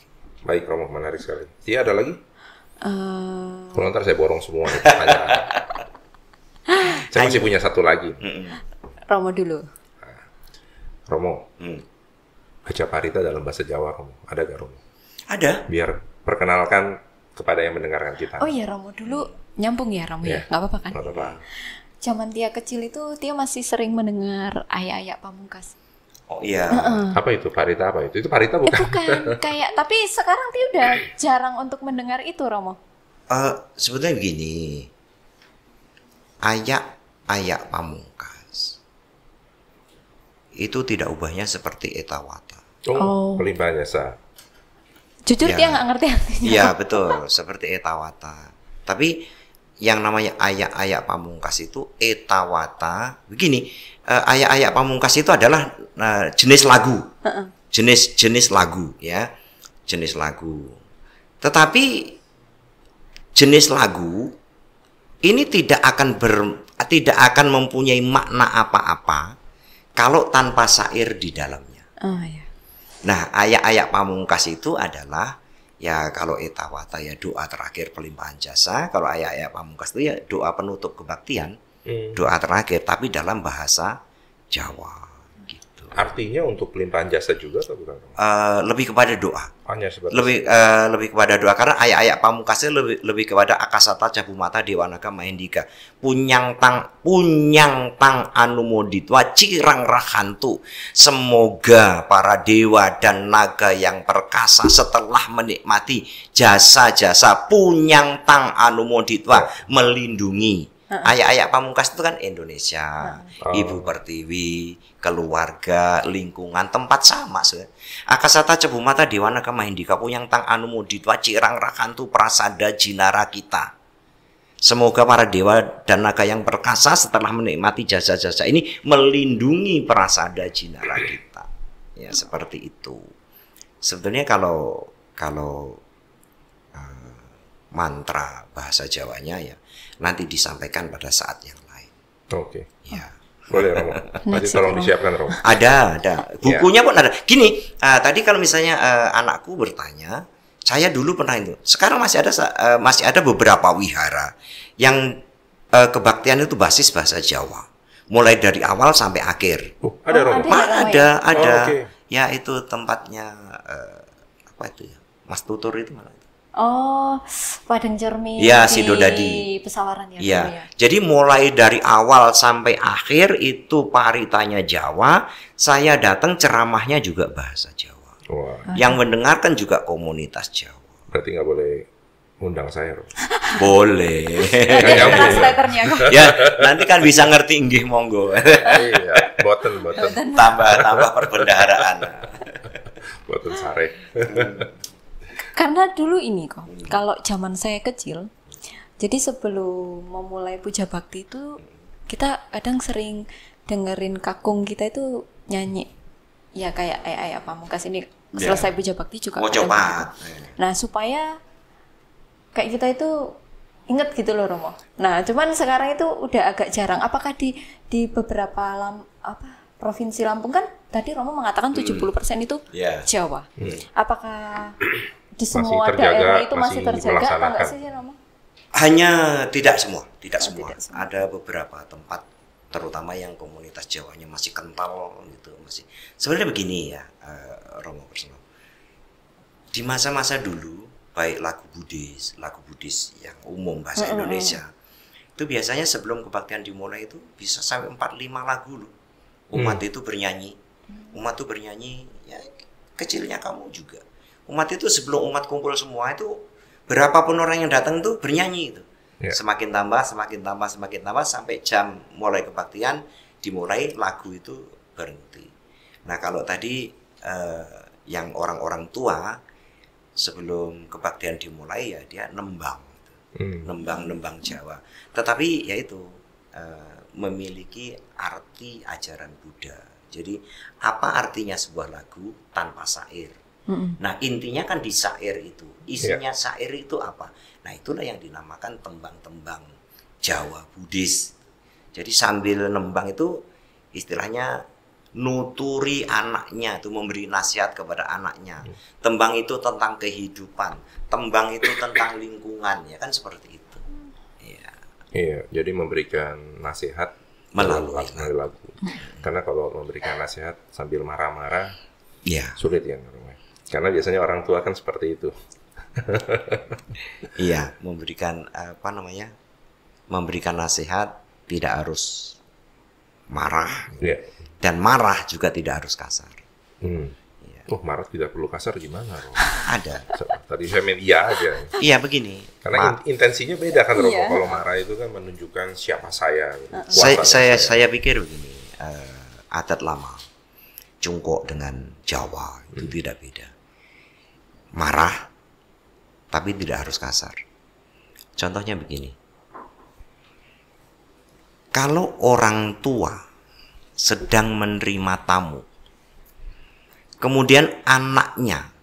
[SPEAKER 2] Baik Romo, menarik sekali. iya ada lagi?
[SPEAKER 3] Uh...
[SPEAKER 2] Kalau ntar saya borong semua saya masih punya satu lagi. Mm -mm. Romo dulu. Romo, mm. baca parita dalam bahasa Jawa Romo, ada gak Romo? Ada. Biar perkenalkan kepada yang mendengarkan kita. Oh iya,
[SPEAKER 3] Romo dulu nyambung ya Romo yeah. ya, iya. nggak apa-apa kan? Nggak apa-apa. Zaman Tia kecil itu dia masih sering mendengar ayat-ayat pamungkas.
[SPEAKER 2] Oh iya. Uh-uh. Apa itu parita apa itu? Itu parita bukan? Itu eh, kan
[SPEAKER 3] kayak tapi sekarang dia udah jarang untuk mendengar itu Romo.
[SPEAKER 2] Uh, eh, sebetulnya
[SPEAKER 1] begini, ayak ayak pamungkas itu tidak ubahnya seperti etawata. Oh, oh. pelimpahan jasa jujur ya, dia
[SPEAKER 3] nggak ngerti artinya iya
[SPEAKER 1] betul seperti etawata tapi yang namanya ayak-ayak pamungkas itu etawata begini uh, ayak-ayak pamungkas itu adalah uh, jenis lagu uh-uh. jenis lagu ya jenis lagu tetapi jenis lagu ini tidak akan ber, tidak akan mempunyai makna apa-apa kalau tanpa sair di dalamnya oh, ya. Nah, ayat-ayat pamungkas itu adalah ya kalau etawata ya doa terakhir pelimpahan jasa, kalau ayat-ayat pamungkas itu ya doa penutup kebaktian, hmm. doa terakhir tapi dalam bahasa Jawa.
[SPEAKER 2] Artinya untuk pelimpahan jasa juga atau bukan?
[SPEAKER 1] Uh, lebih kepada doa. Hanya sebatas lebih uh, lebih kepada doa karena ayat-ayat pamungkasnya lebih lebih kepada akasata cabumata dewanaka mahendika punyang tang punyang tang anumoditwa cirang rahantu semoga para dewa dan naga yang perkasa setelah menikmati jasa-jasa punyang tang anumoditwa melindungi Ayah-ayah pamungkas itu kan Indonesia, oh. Ibu Pertiwi, keluarga, lingkungan, tempat sama. Sudah. Akasata cebumata dewana kamahindika yang tang anu muditwa cirang rakantu prasada jinara kita. Semoga para dewa dan naga yang perkasa setelah menikmati jasa-jasa ini melindungi prasada jinara kita. Ya seperti itu. Sebetulnya kalau kalau uh, mantra bahasa Jawanya ya nanti disampaikan pada saat yang lain.
[SPEAKER 2] Oke. Okay. Ya.
[SPEAKER 1] Boleh Romo. Nanti tolong disiapkan Romo. Ada, ada. Bukunya ya. pun ada. Gini, uh, tadi kalau misalnya uh, anakku bertanya, saya dulu pernah itu. Sekarang masih ada uh, masih ada beberapa wihara yang uh, kebaktian itu basis bahasa Jawa. Mulai dari awal sampai akhir. Oh, ada oh, Romo. Oh, ada, ada, ada. Oh, okay. Ya itu tempatnya uh, apa itu ya? Mas Tutur itu mana?
[SPEAKER 3] Oh, Padang Cermin. Ya, si Pesawaran
[SPEAKER 1] ya. Iya. Ya. Jadi mulai dari awal sampai akhir itu paritanya Jawa, saya datang ceramahnya juga bahasa Jawa. Wah. Yang mendengarkan juga komunitas Jawa.
[SPEAKER 2] Berarti nggak boleh undang saya loh. Boleh.
[SPEAKER 1] ya, ya, nanti kan bisa ngerti inggih monggo. iya,
[SPEAKER 2] boten boten. Tambah tambah perbendaharaan. boten sare. Hmm.
[SPEAKER 3] Karena dulu ini kok, kalau zaman saya kecil, jadi sebelum memulai puja bakti itu kita kadang sering dengerin kakung kita itu nyanyi. Ya kayak ay ay apa mungkin ini selesai ya. puja bakti
[SPEAKER 1] juga. oh, coba.
[SPEAKER 3] Nah, supaya kayak kita itu inget gitu loh Romo. Nah, cuman sekarang itu udah agak jarang. Apakah di di beberapa lam, apa provinsi Lampung kan tadi Romo mengatakan 70% hmm. itu hmm. Ya. yeah. Jawa. Hmm. Apakah di semua masih terjaga, daerah itu masih, masih terjaga sih Romo?
[SPEAKER 1] Hanya tidak semua, tidak, oh, semua. tidak semua. Ada beberapa tempat terutama yang komunitas Jawanya masih kental gitu, masih. Sebenarnya begini ya, uh, Romo personal. Di masa-masa dulu baik lagu Buddhis, lagu Buddhis yang umum bahasa mm -hmm. Indonesia. Itu biasanya sebelum kebaktian dimulai itu bisa sampai empat lima lagu loh. Umat hmm. itu bernyanyi. Umat itu bernyanyi ya kecilnya kamu juga umat itu sebelum umat kumpul semua itu berapapun orang yang datang tuh bernyanyi itu. Yeah. Semakin tambah, semakin tambah, semakin tambah sampai jam mulai kebaktian dimulai lagu itu berhenti. Nah, kalau tadi eh, yang orang-orang tua sebelum kebaktian dimulai ya dia nembang. Nembang-nembang gitu. hmm. Jawa. Tetapi yaitu eh, memiliki arti ajaran Buddha. Jadi apa artinya sebuah lagu tanpa sair mm -mm. Nah intinya kan di syair itu isinya yeah. syair itu apa? Nah itulah yang dinamakan tembang-tembang Jawa Buddhis. Jadi sambil nembang itu istilahnya nuturi anaknya itu memberi nasihat kepada anaknya. Iya. Tembang itu tentang kehidupan, tembang itu tentang lingkungan ya kan seperti itu.
[SPEAKER 2] Iya. iya jadi memberikan nasihat melalui, melalui lagu. Karena kalau memberikan nasihat sambil marah-marah ya. sulit ya karena biasanya orang tua kan seperti itu. iya, memberikan apa namanya?
[SPEAKER 1] Memberikan nasihat tidak harus marah. Yeah. Dan marah juga tidak harus kasar.
[SPEAKER 2] Hmm. Iya. Oh, marah tidak perlu kasar gimana, Ada. Tadi saya main iya aja. Iya, begini. Karena Ma intensinya beda kan, iya. Kalau marah itu kan menunjukkan siapa saya. Saya, saya, saya.
[SPEAKER 1] saya pikir begini, uh, adat lama, Cungkok dengan Jawa itu hmm. tidak beda marah, tapi tidak harus kasar. Contohnya begini. Kalau orang tua sedang menerima tamu, kemudian anaknya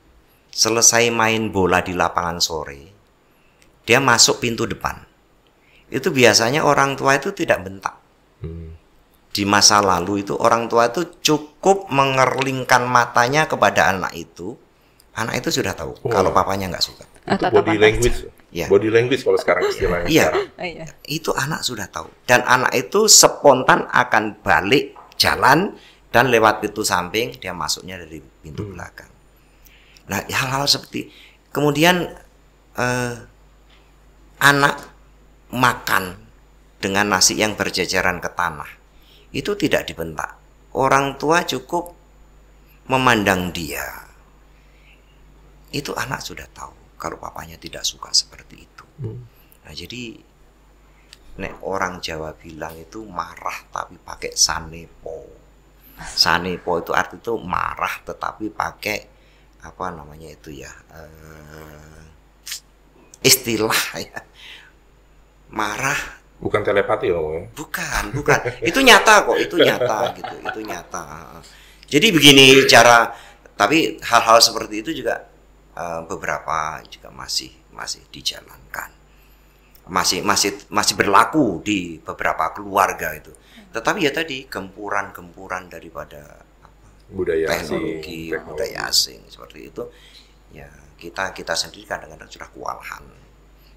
[SPEAKER 1] selesai main bola di lapangan sore, dia masuk pintu depan. Itu biasanya orang tua itu tidak bentak. Hmm. Di masa lalu itu orang tua itu cukup mengerlingkan matanya kepada anak itu, anak itu sudah tahu oh. kalau papanya nggak suka. Ah, itu body language. Ya. Body
[SPEAKER 2] language kalau sekarang istilahnya. Iya.
[SPEAKER 1] Oh, iya. Itu anak sudah tahu dan anak itu spontan akan balik jalan dan lewat pintu samping dia masuknya dari pintu hmm. belakang. Nah, hal-hal seperti kemudian eh, anak makan dengan nasi yang berjajaran ke tanah itu tidak dibentak. Orang tua cukup memandang dia itu anak sudah tahu kalau papanya tidak suka seperti itu. Hmm. Nah, jadi nek orang Jawa bilang itu marah tapi pakai sanepo. Sanepo itu arti itu marah tetapi pakai apa namanya itu ya uh, istilah ya marah bukan telepati loh ya? bukan bukan itu nyata kok itu nyata gitu itu nyata jadi begini cara tapi hal-hal seperti itu juga Eh, beberapa juga masih masih dijalankan masih masih masih berlaku di beberapa keluarga itu hmm. tetapi ya tadi gempuran-gempuran daripada budaya teknologi, asing, budaya asing seperti itu ya kita kita sendiri kadang-kadang sudah kewalahan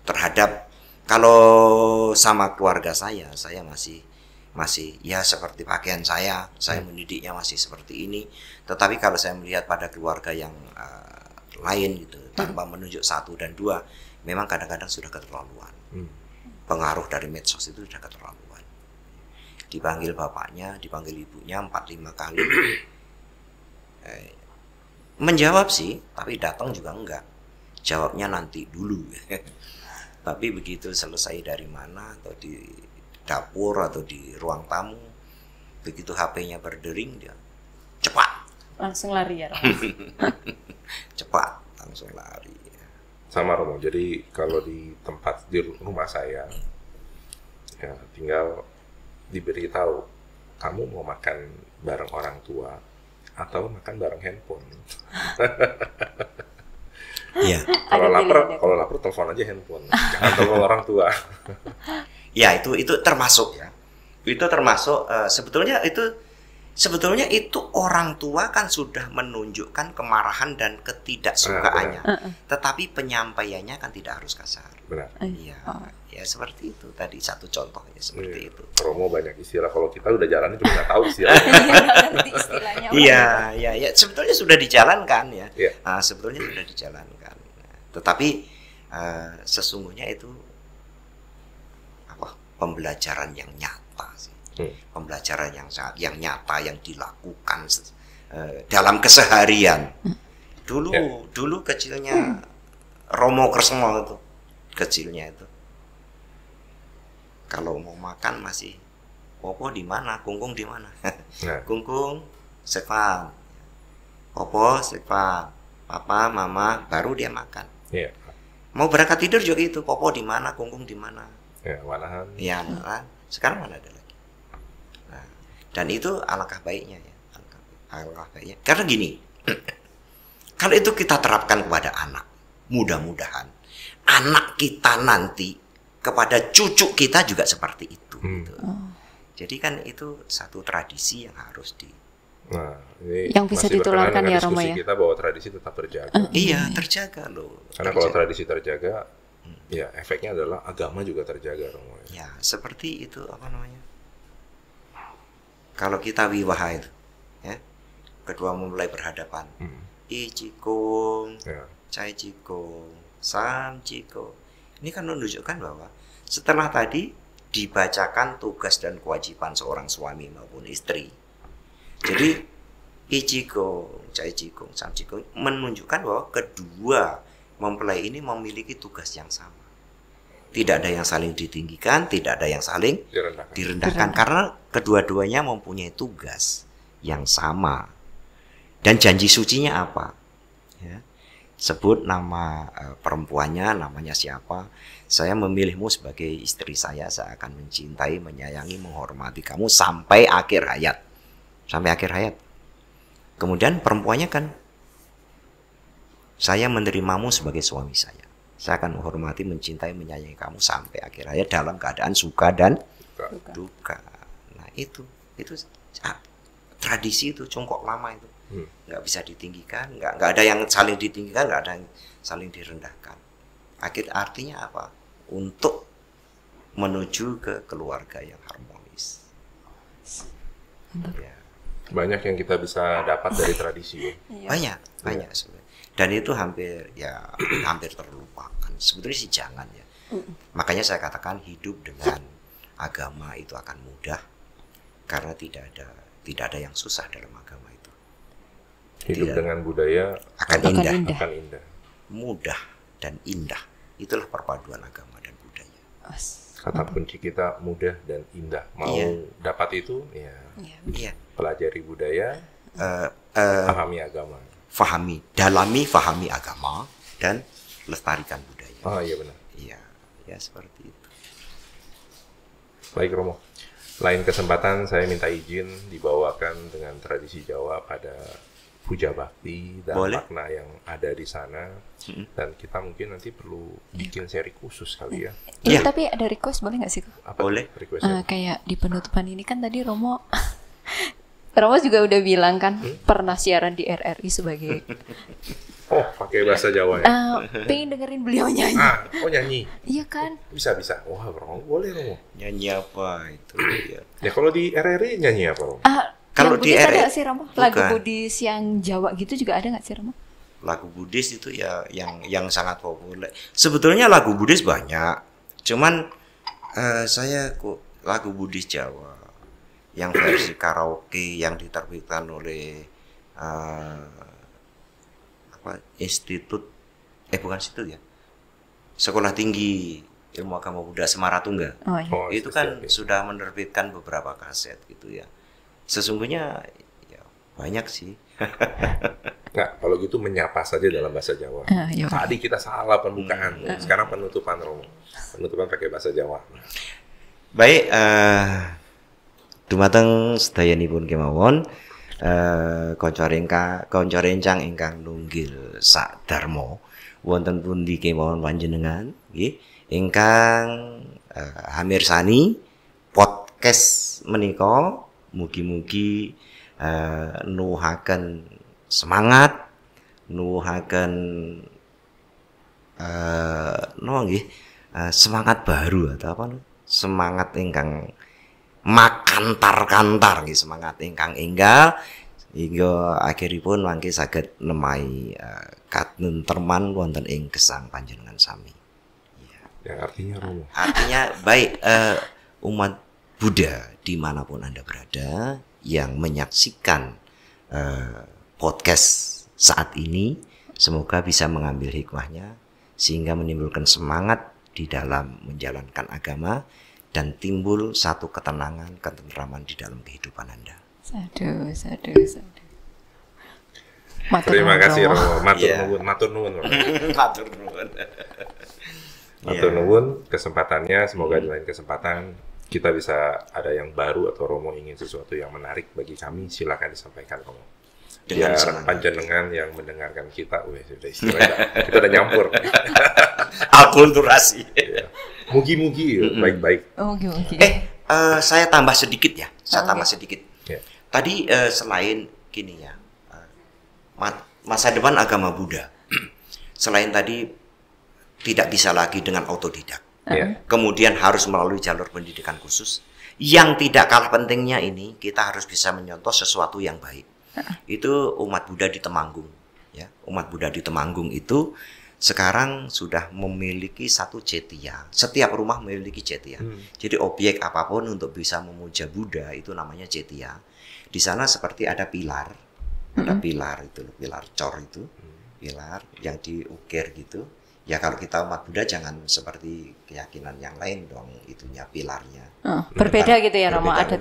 [SPEAKER 1] terhadap kalau sama keluarga saya saya masih masih ya seperti pakaian saya saya hmm. mendidiknya masih seperti ini tetapi kalau saya melihat pada keluarga yang uh, lain gitu hmm. tanpa menunjuk satu dan dua memang kadang-kadang sudah keterlaluan hmm. pengaruh dari medsos itu sudah keterlaluan dipanggil bapaknya dipanggil ibunya empat lima kali hmm. eh, menjawab sih tapi datang juga enggak jawabnya nanti dulu tapi begitu selesai dari mana atau di dapur atau di ruang tamu begitu HP-nya
[SPEAKER 2] berdering dia
[SPEAKER 3] cepat langsung lari ya
[SPEAKER 2] cepat langsung lari sama Romo jadi kalau di tempat di rumah saya ya tinggal diberitahu kamu mau makan bareng orang tua atau makan bareng handphone
[SPEAKER 1] Iya. Kalau lapar, ya, kalau lapar telepon aja handphone. Jangan telepon orang tua. ya itu itu termasuk ya. Itu termasuk uh, sebetulnya itu sebetulnya itu orang tua kan sudah menunjukkan kemarahan dan ketidaksukaannya, benar, benar. tetapi penyampaiannya kan tidak harus kasar. Benar. Eh, iya, oh. ya seperti
[SPEAKER 2] itu tadi satu contohnya seperti iya. itu. Romo banyak istilah kalau kita udah jalan cuma nggak tahu iya, istilahnya. Iya,
[SPEAKER 1] iya, iya. sebetulnya sudah dijalankan ya. Yeah.
[SPEAKER 2] Iya. Nah, sebetulnya sudah
[SPEAKER 1] dijalankan, tetapi uh, sesungguhnya itu apa pembelajaran yang nyata hmm. pembelajaran yang sangat yang nyata yang dilakukan uh, dalam keseharian dulu yeah. dulu kecilnya Romo Kresno itu kecilnya itu kalau mau makan masih Popo di mana Kungkung di mana yeah. Kungkung Stefan Popo Stefan Papa Mama baru dia makan yeah. mau berangkat tidur juga itu Popo di mana Kungkung di mana
[SPEAKER 2] ya malahan
[SPEAKER 1] ya malahan
[SPEAKER 2] sekarang mana ada
[SPEAKER 1] dan itu alangkah baiknya ya alangkah, baiknya karena gini kalau itu kita terapkan kepada anak mudah-mudahan anak kita nanti kepada cucu kita juga seperti itu. Hmm. Gitu. Jadi kan itu satu tradisi yang harus
[SPEAKER 2] di Nah, ini yang bisa ditularkan ya Romo ya. Kita bahwa tradisi tetap terjaga. Uh, iya, terjaga loh. Karena terjaga. kalau tradisi terjaga, hmm. ya efeknya adalah agama juga terjaga Romo ya. Ya, seperti itu apa namanya? kalau kita wiwaha
[SPEAKER 1] itu ya kedua memulai berhadapan hmm. i yeah. cai cikung sam cikung ini kan menunjukkan bahwa setelah tadi dibacakan tugas dan kewajiban seorang suami maupun istri jadi i Chai cai sam cikung menunjukkan bahwa kedua mempelai ini memiliki tugas yang sama tidak ada yang saling ditinggikan, tidak ada yang saling direndahkan, direndahkan karena kedua-duanya mempunyai tugas yang sama. Dan janji sucinya apa? Ya. Sebut nama e, perempuannya, namanya siapa. Saya memilihmu sebagai istri saya, saya akan mencintai, menyayangi, menghormati kamu sampai akhir hayat. Sampai akhir hayat. Kemudian perempuannya kan saya menerimamu sebagai suami saya saya akan menghormati, mencintai, menyayangi kamu sampai akhir hayat dalam keadaan suka dan duka. duka. Nah itu, itu ah, tradisi itu congkok lama itu hmm. nggak bisa ditinggikan, nggak nggak ada yang saling ditinggikan, nggak ada yang saling direndahkan. Akhir artinya apa? Untuk
[SPEAKER 2] menuju ke keluarga yang harmonis. Ya. Banyak yang kita bisa dapat dari tradisi ya. Banyak, iya. banyak sebenarnya
[SPEAKER 1] dan itu hampir ya hampir terlupakan sebetulnya sih jangan ya makanya saya katakan hidup dengan agama itu akan mudah karena tidak ada tidak ada yang susah dalam agama itu hidup tidak, ya dengan budaya akan, indah. indah akan indah
[SPEAKER 2] mudah dan indah itulah perpaduan agama dan budaya kata kunci kita mudah dan indah mau iya. dapat itu ya, iya. iya. pelajari budaya uh, uh, pahami agama
[SPEAKER 1] fahami, dalami fahami agama
[SPEAKER 2] dan lestarikan budaya. Oh iya benar. Iya, ya seperti itu. Baik Romo. Lain kesempatan saya minta izin dibawakan dengan tradisi Jawa pada puja bakti dan Boleh. makna yang ada di sana. Hmm. Dan kita mungkin nanti perlu bikin seri khusus kali ya. Iya, ya.
[SPEAKER 3] tapi ada request boleh nggak sih? Apa Boleh. Request uh, eh, kayak di penutupan ini kan tadi Romo Ramos juga udah bilang kan hmm? pernah siaran di RRI sebagai
[SPEAKER 2] Oh, pakai bahasa Jawa ya. Uh, pengen
[SPEAKER 3] dengerin beliau nyanyi. Ah, oh nyanyi. Iya kan?
[SPEAKER 2] Oh, bisa bisa. Wah, Romo boleh Romo. Nyanyi apa itu ya? ya kalau di RRI nyanyi apa Romo? Uh, ah, kalau di RRI ada sih
[SPEAKER 3] Romo lagu Bukan. Budis yang Jawa gitu juga ada nggak sih Romo?
[SPEAKER 2] Lagu Budis itu
[SPEAKER 1] ya yang yang sangat populer. Sebetulnya lagu Budis banyak. Cuman uh, saya kok lagu Budis Jawa yang versi karaoke yang diterbitkan oleh uh, apa institut eh bukan situ ya sekolah tinggi ilmu agama Buddha Semaratungga oh, iya. oh, itu iya, kan iya, iya. sudah menerbitkan beberapa kaset gitu ya sesungguhnya
[SPEAKER 2] ya banyak sih nah kalau gitu menyapa saja dalam bahasa Jawa uh, tadi kita salah pembukaan hmm. sekarang penutupan Romo penutupan pakai bahasa Jawa
[SPEAKER 1] baik uh, dumateng sedayanipun kemawon eh kanca ringka kanca rencang ingkang nunggil sak dharma pun di kemawon panjenengan nggih ingkang eh, hamirsani podcast menika mugi-mugi eh, nuhaken semangat nuhakan eh no eh, semangat baru atau apa semangat ingkang makantar-kantar nggih semangat ingkang inggal. hingga akhiripun mangke saged nemai uh, eh, terman wonten ing gesang panjenengan sami. Ya. ya artinya Romo. Artinya baik uh, umat Buddha dimanapun Anda berada yang menyaksikan uh, podcast saat ini semoga bisa mengambil hikmahnya sehingga menimbulkan semangat di dalam menjalankan agama dan timbul satu ketenangan, ketenteraman di dalam kehidupan
[SPEAKER 3] Anda. Sadu, sadu, sadu. Matur Terima kasih
[SPEAKER 2] Romo. Matur yeah. nuwun, matur nuwun. matur nuwun. matur yeah. kesempatannya semoga hmm. di lain kesempatan kita bisa ada yang baru atau Romo ingin sesuatu yang menarik bagi kami silakan disampaikan Romo. Dengan Biar panjenengan yang mendengarkan kita, weh sudah istilahnya kita udah nyampur. Akulturasi. yeah. Mugi-mugi ya,
[SPEAKER 1] baik-baik.
[SPEAKER 3] Oh, mugi Eh,
[SPEAKER 1] uh, saya tambah sedikit ya. Saya oh, tambah sedikit. Yeah. Tadi uh, selain gini ya, eh, masa depan agama Buddha. selain tadi tidak bisa lagi dengan autodidak. Yeah. Ya. Kemudian harus melalui jalur pendidikan khusus. Yang tidak kalah pentingnya ini kita harus bisa menyontoh sesuatu yang baik. Ya. Itu umat Buddha di Temanggung. Ya, umat Buddha di Temanggung itu sekarang sudah memiliki satu cetia. Setiap rumah memiliki cetia. Hmm. Jadi objek apapun untuk bisa memuja Buddha itu namanya cetia. Di sana seperti ada pilar, hmm. ada pilar itu, pilar cor itu, hmm. pilar yang diukir gitu. Ya kalau kita umat Buddha jangan seperti keyakinan yang lain dong itunya pilarnya.
[SPEAKER 3] Oh, berbeda gitu ya Romo ada.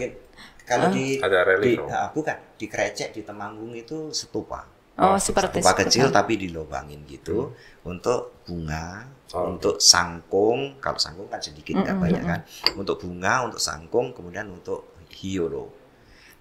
[SPEAKER 1] Kalau oh. di, ada di, uh, bukan di Krecek di Temanggung itu setupa Oh, uh, seperti kecil tapi dilobangin gitu hmm. untuk bunga, oh. untuk sangkung, kalau sangkung kan sedikit nggak -hmm. banyak kan. Untuk bunga, untuk sangkung, kemudian untuk hiolo.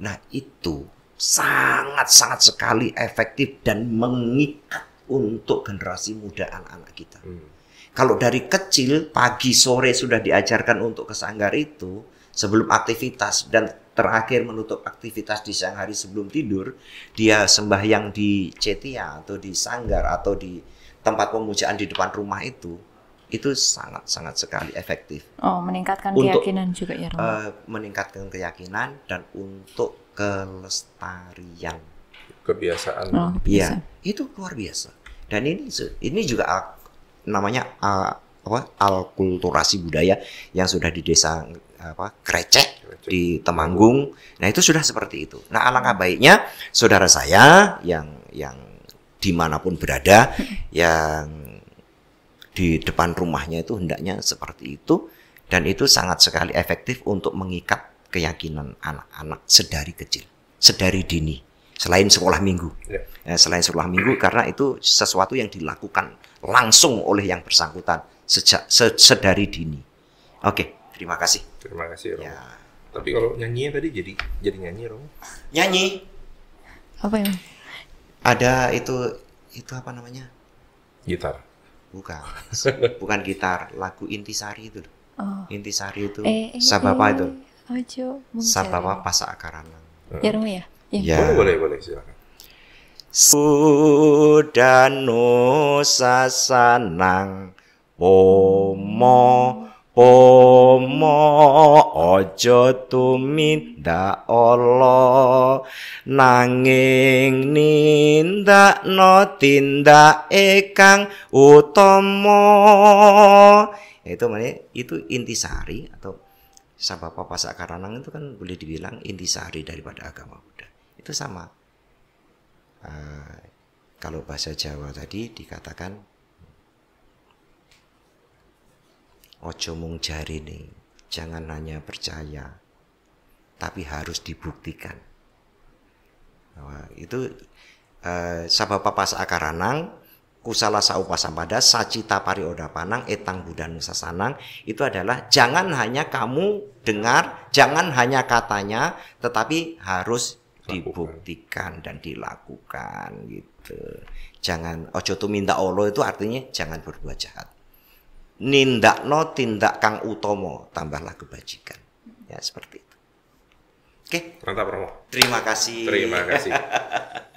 [SPEAKER 1] Nah, itu sangat-sangat sekali efektif dan mengikat untuk generasi muda anak-anak kita. Hmm. Kalau dari kecil pagi sore sudah diajarkan untuk ke sanggar itu sebelum aktivitas dan terakhir menutup aktivitas di siang hari sebelum tidur, dia sembahyang di cetia atau di sanggar atau di tempat pemujaan di depan rumah itu, itu sangat-sangat sekali efektif.
[SPEAKER 3] Oh, meningkatkan untuk, keyakinan juga ya, Romo. Uh, eh,
[SPEAKER 1] meningkatkan keyakinan dan untuk kelestarian kebiasaan. Oh, ya, itu luar biasa. Dan ini ini juga namanya uh, apa alkulturasi budaya yang sudah di desa apa krecek di Temanggung. Nah itu sudah seperti itu. Nah alangkah baiknya saudara saya yang yang dimanapun berada yang di depan rumahnya itu hendaknya seperti itu dan itu sangat sekali efektif untuk mengikat keyakinan anak-anak sedari kecil, sedari dini. Selain sekolah minggu, ya. Nah, selain sekolah minggu karena itu sesuatu yang dilakukan langsung oleh yang bersangkutan sejak sedari dini. Oke.
[SPEAKER 2] Terima kasih. Terima kasih, Rom. Ya. Tapi kalau nyanyi tadi jadi jadi nyanyi, Rom. Nyanyi.
[SPEAKER 1] Apa yang Ada itu itu apa namanya? Gitar. Bukan. Bukan gitar, lagu Intisari itu. Oh. Intisari itu eh, eh, Sabapa eh. itu.
[SPEAKER 3] Ojo, Sabapa
[SPEAKER 1] Pasa Akarana. Ya, Rom ya? ya. Ya. Boleh, boleh, boleh, silakan. nusa sanang pomo pomo aja tumindak Allah nanging ninda no tinda kang utomo itu mana itu intisari atau sabapa pasak karanang itu kan boleh dibilang intisari daripada agama Buddha itu sama uh, kalau bahasa Jawa tadi dikatakan Ojo mung jari nih, jangan hanya percaya, tapi harus dibuktikan. Nah, itu eh, sabapa pas akaranang, kusala saupasampada sacita parioda panang, etang buddha nusa sanang, itu adalah jangan hanya kamu dengar, jangan hanya katanya, tetapi harus dibuktikan dan dilakukan gitu. Jangan ojo tuh minta Allah itu artinya jangan berbuat jahat nindakno tindak kang utomo tambahlah kebajikan ya seperti itu oke okay. mantap terima kasih
[SPEAKER 3] terima kasih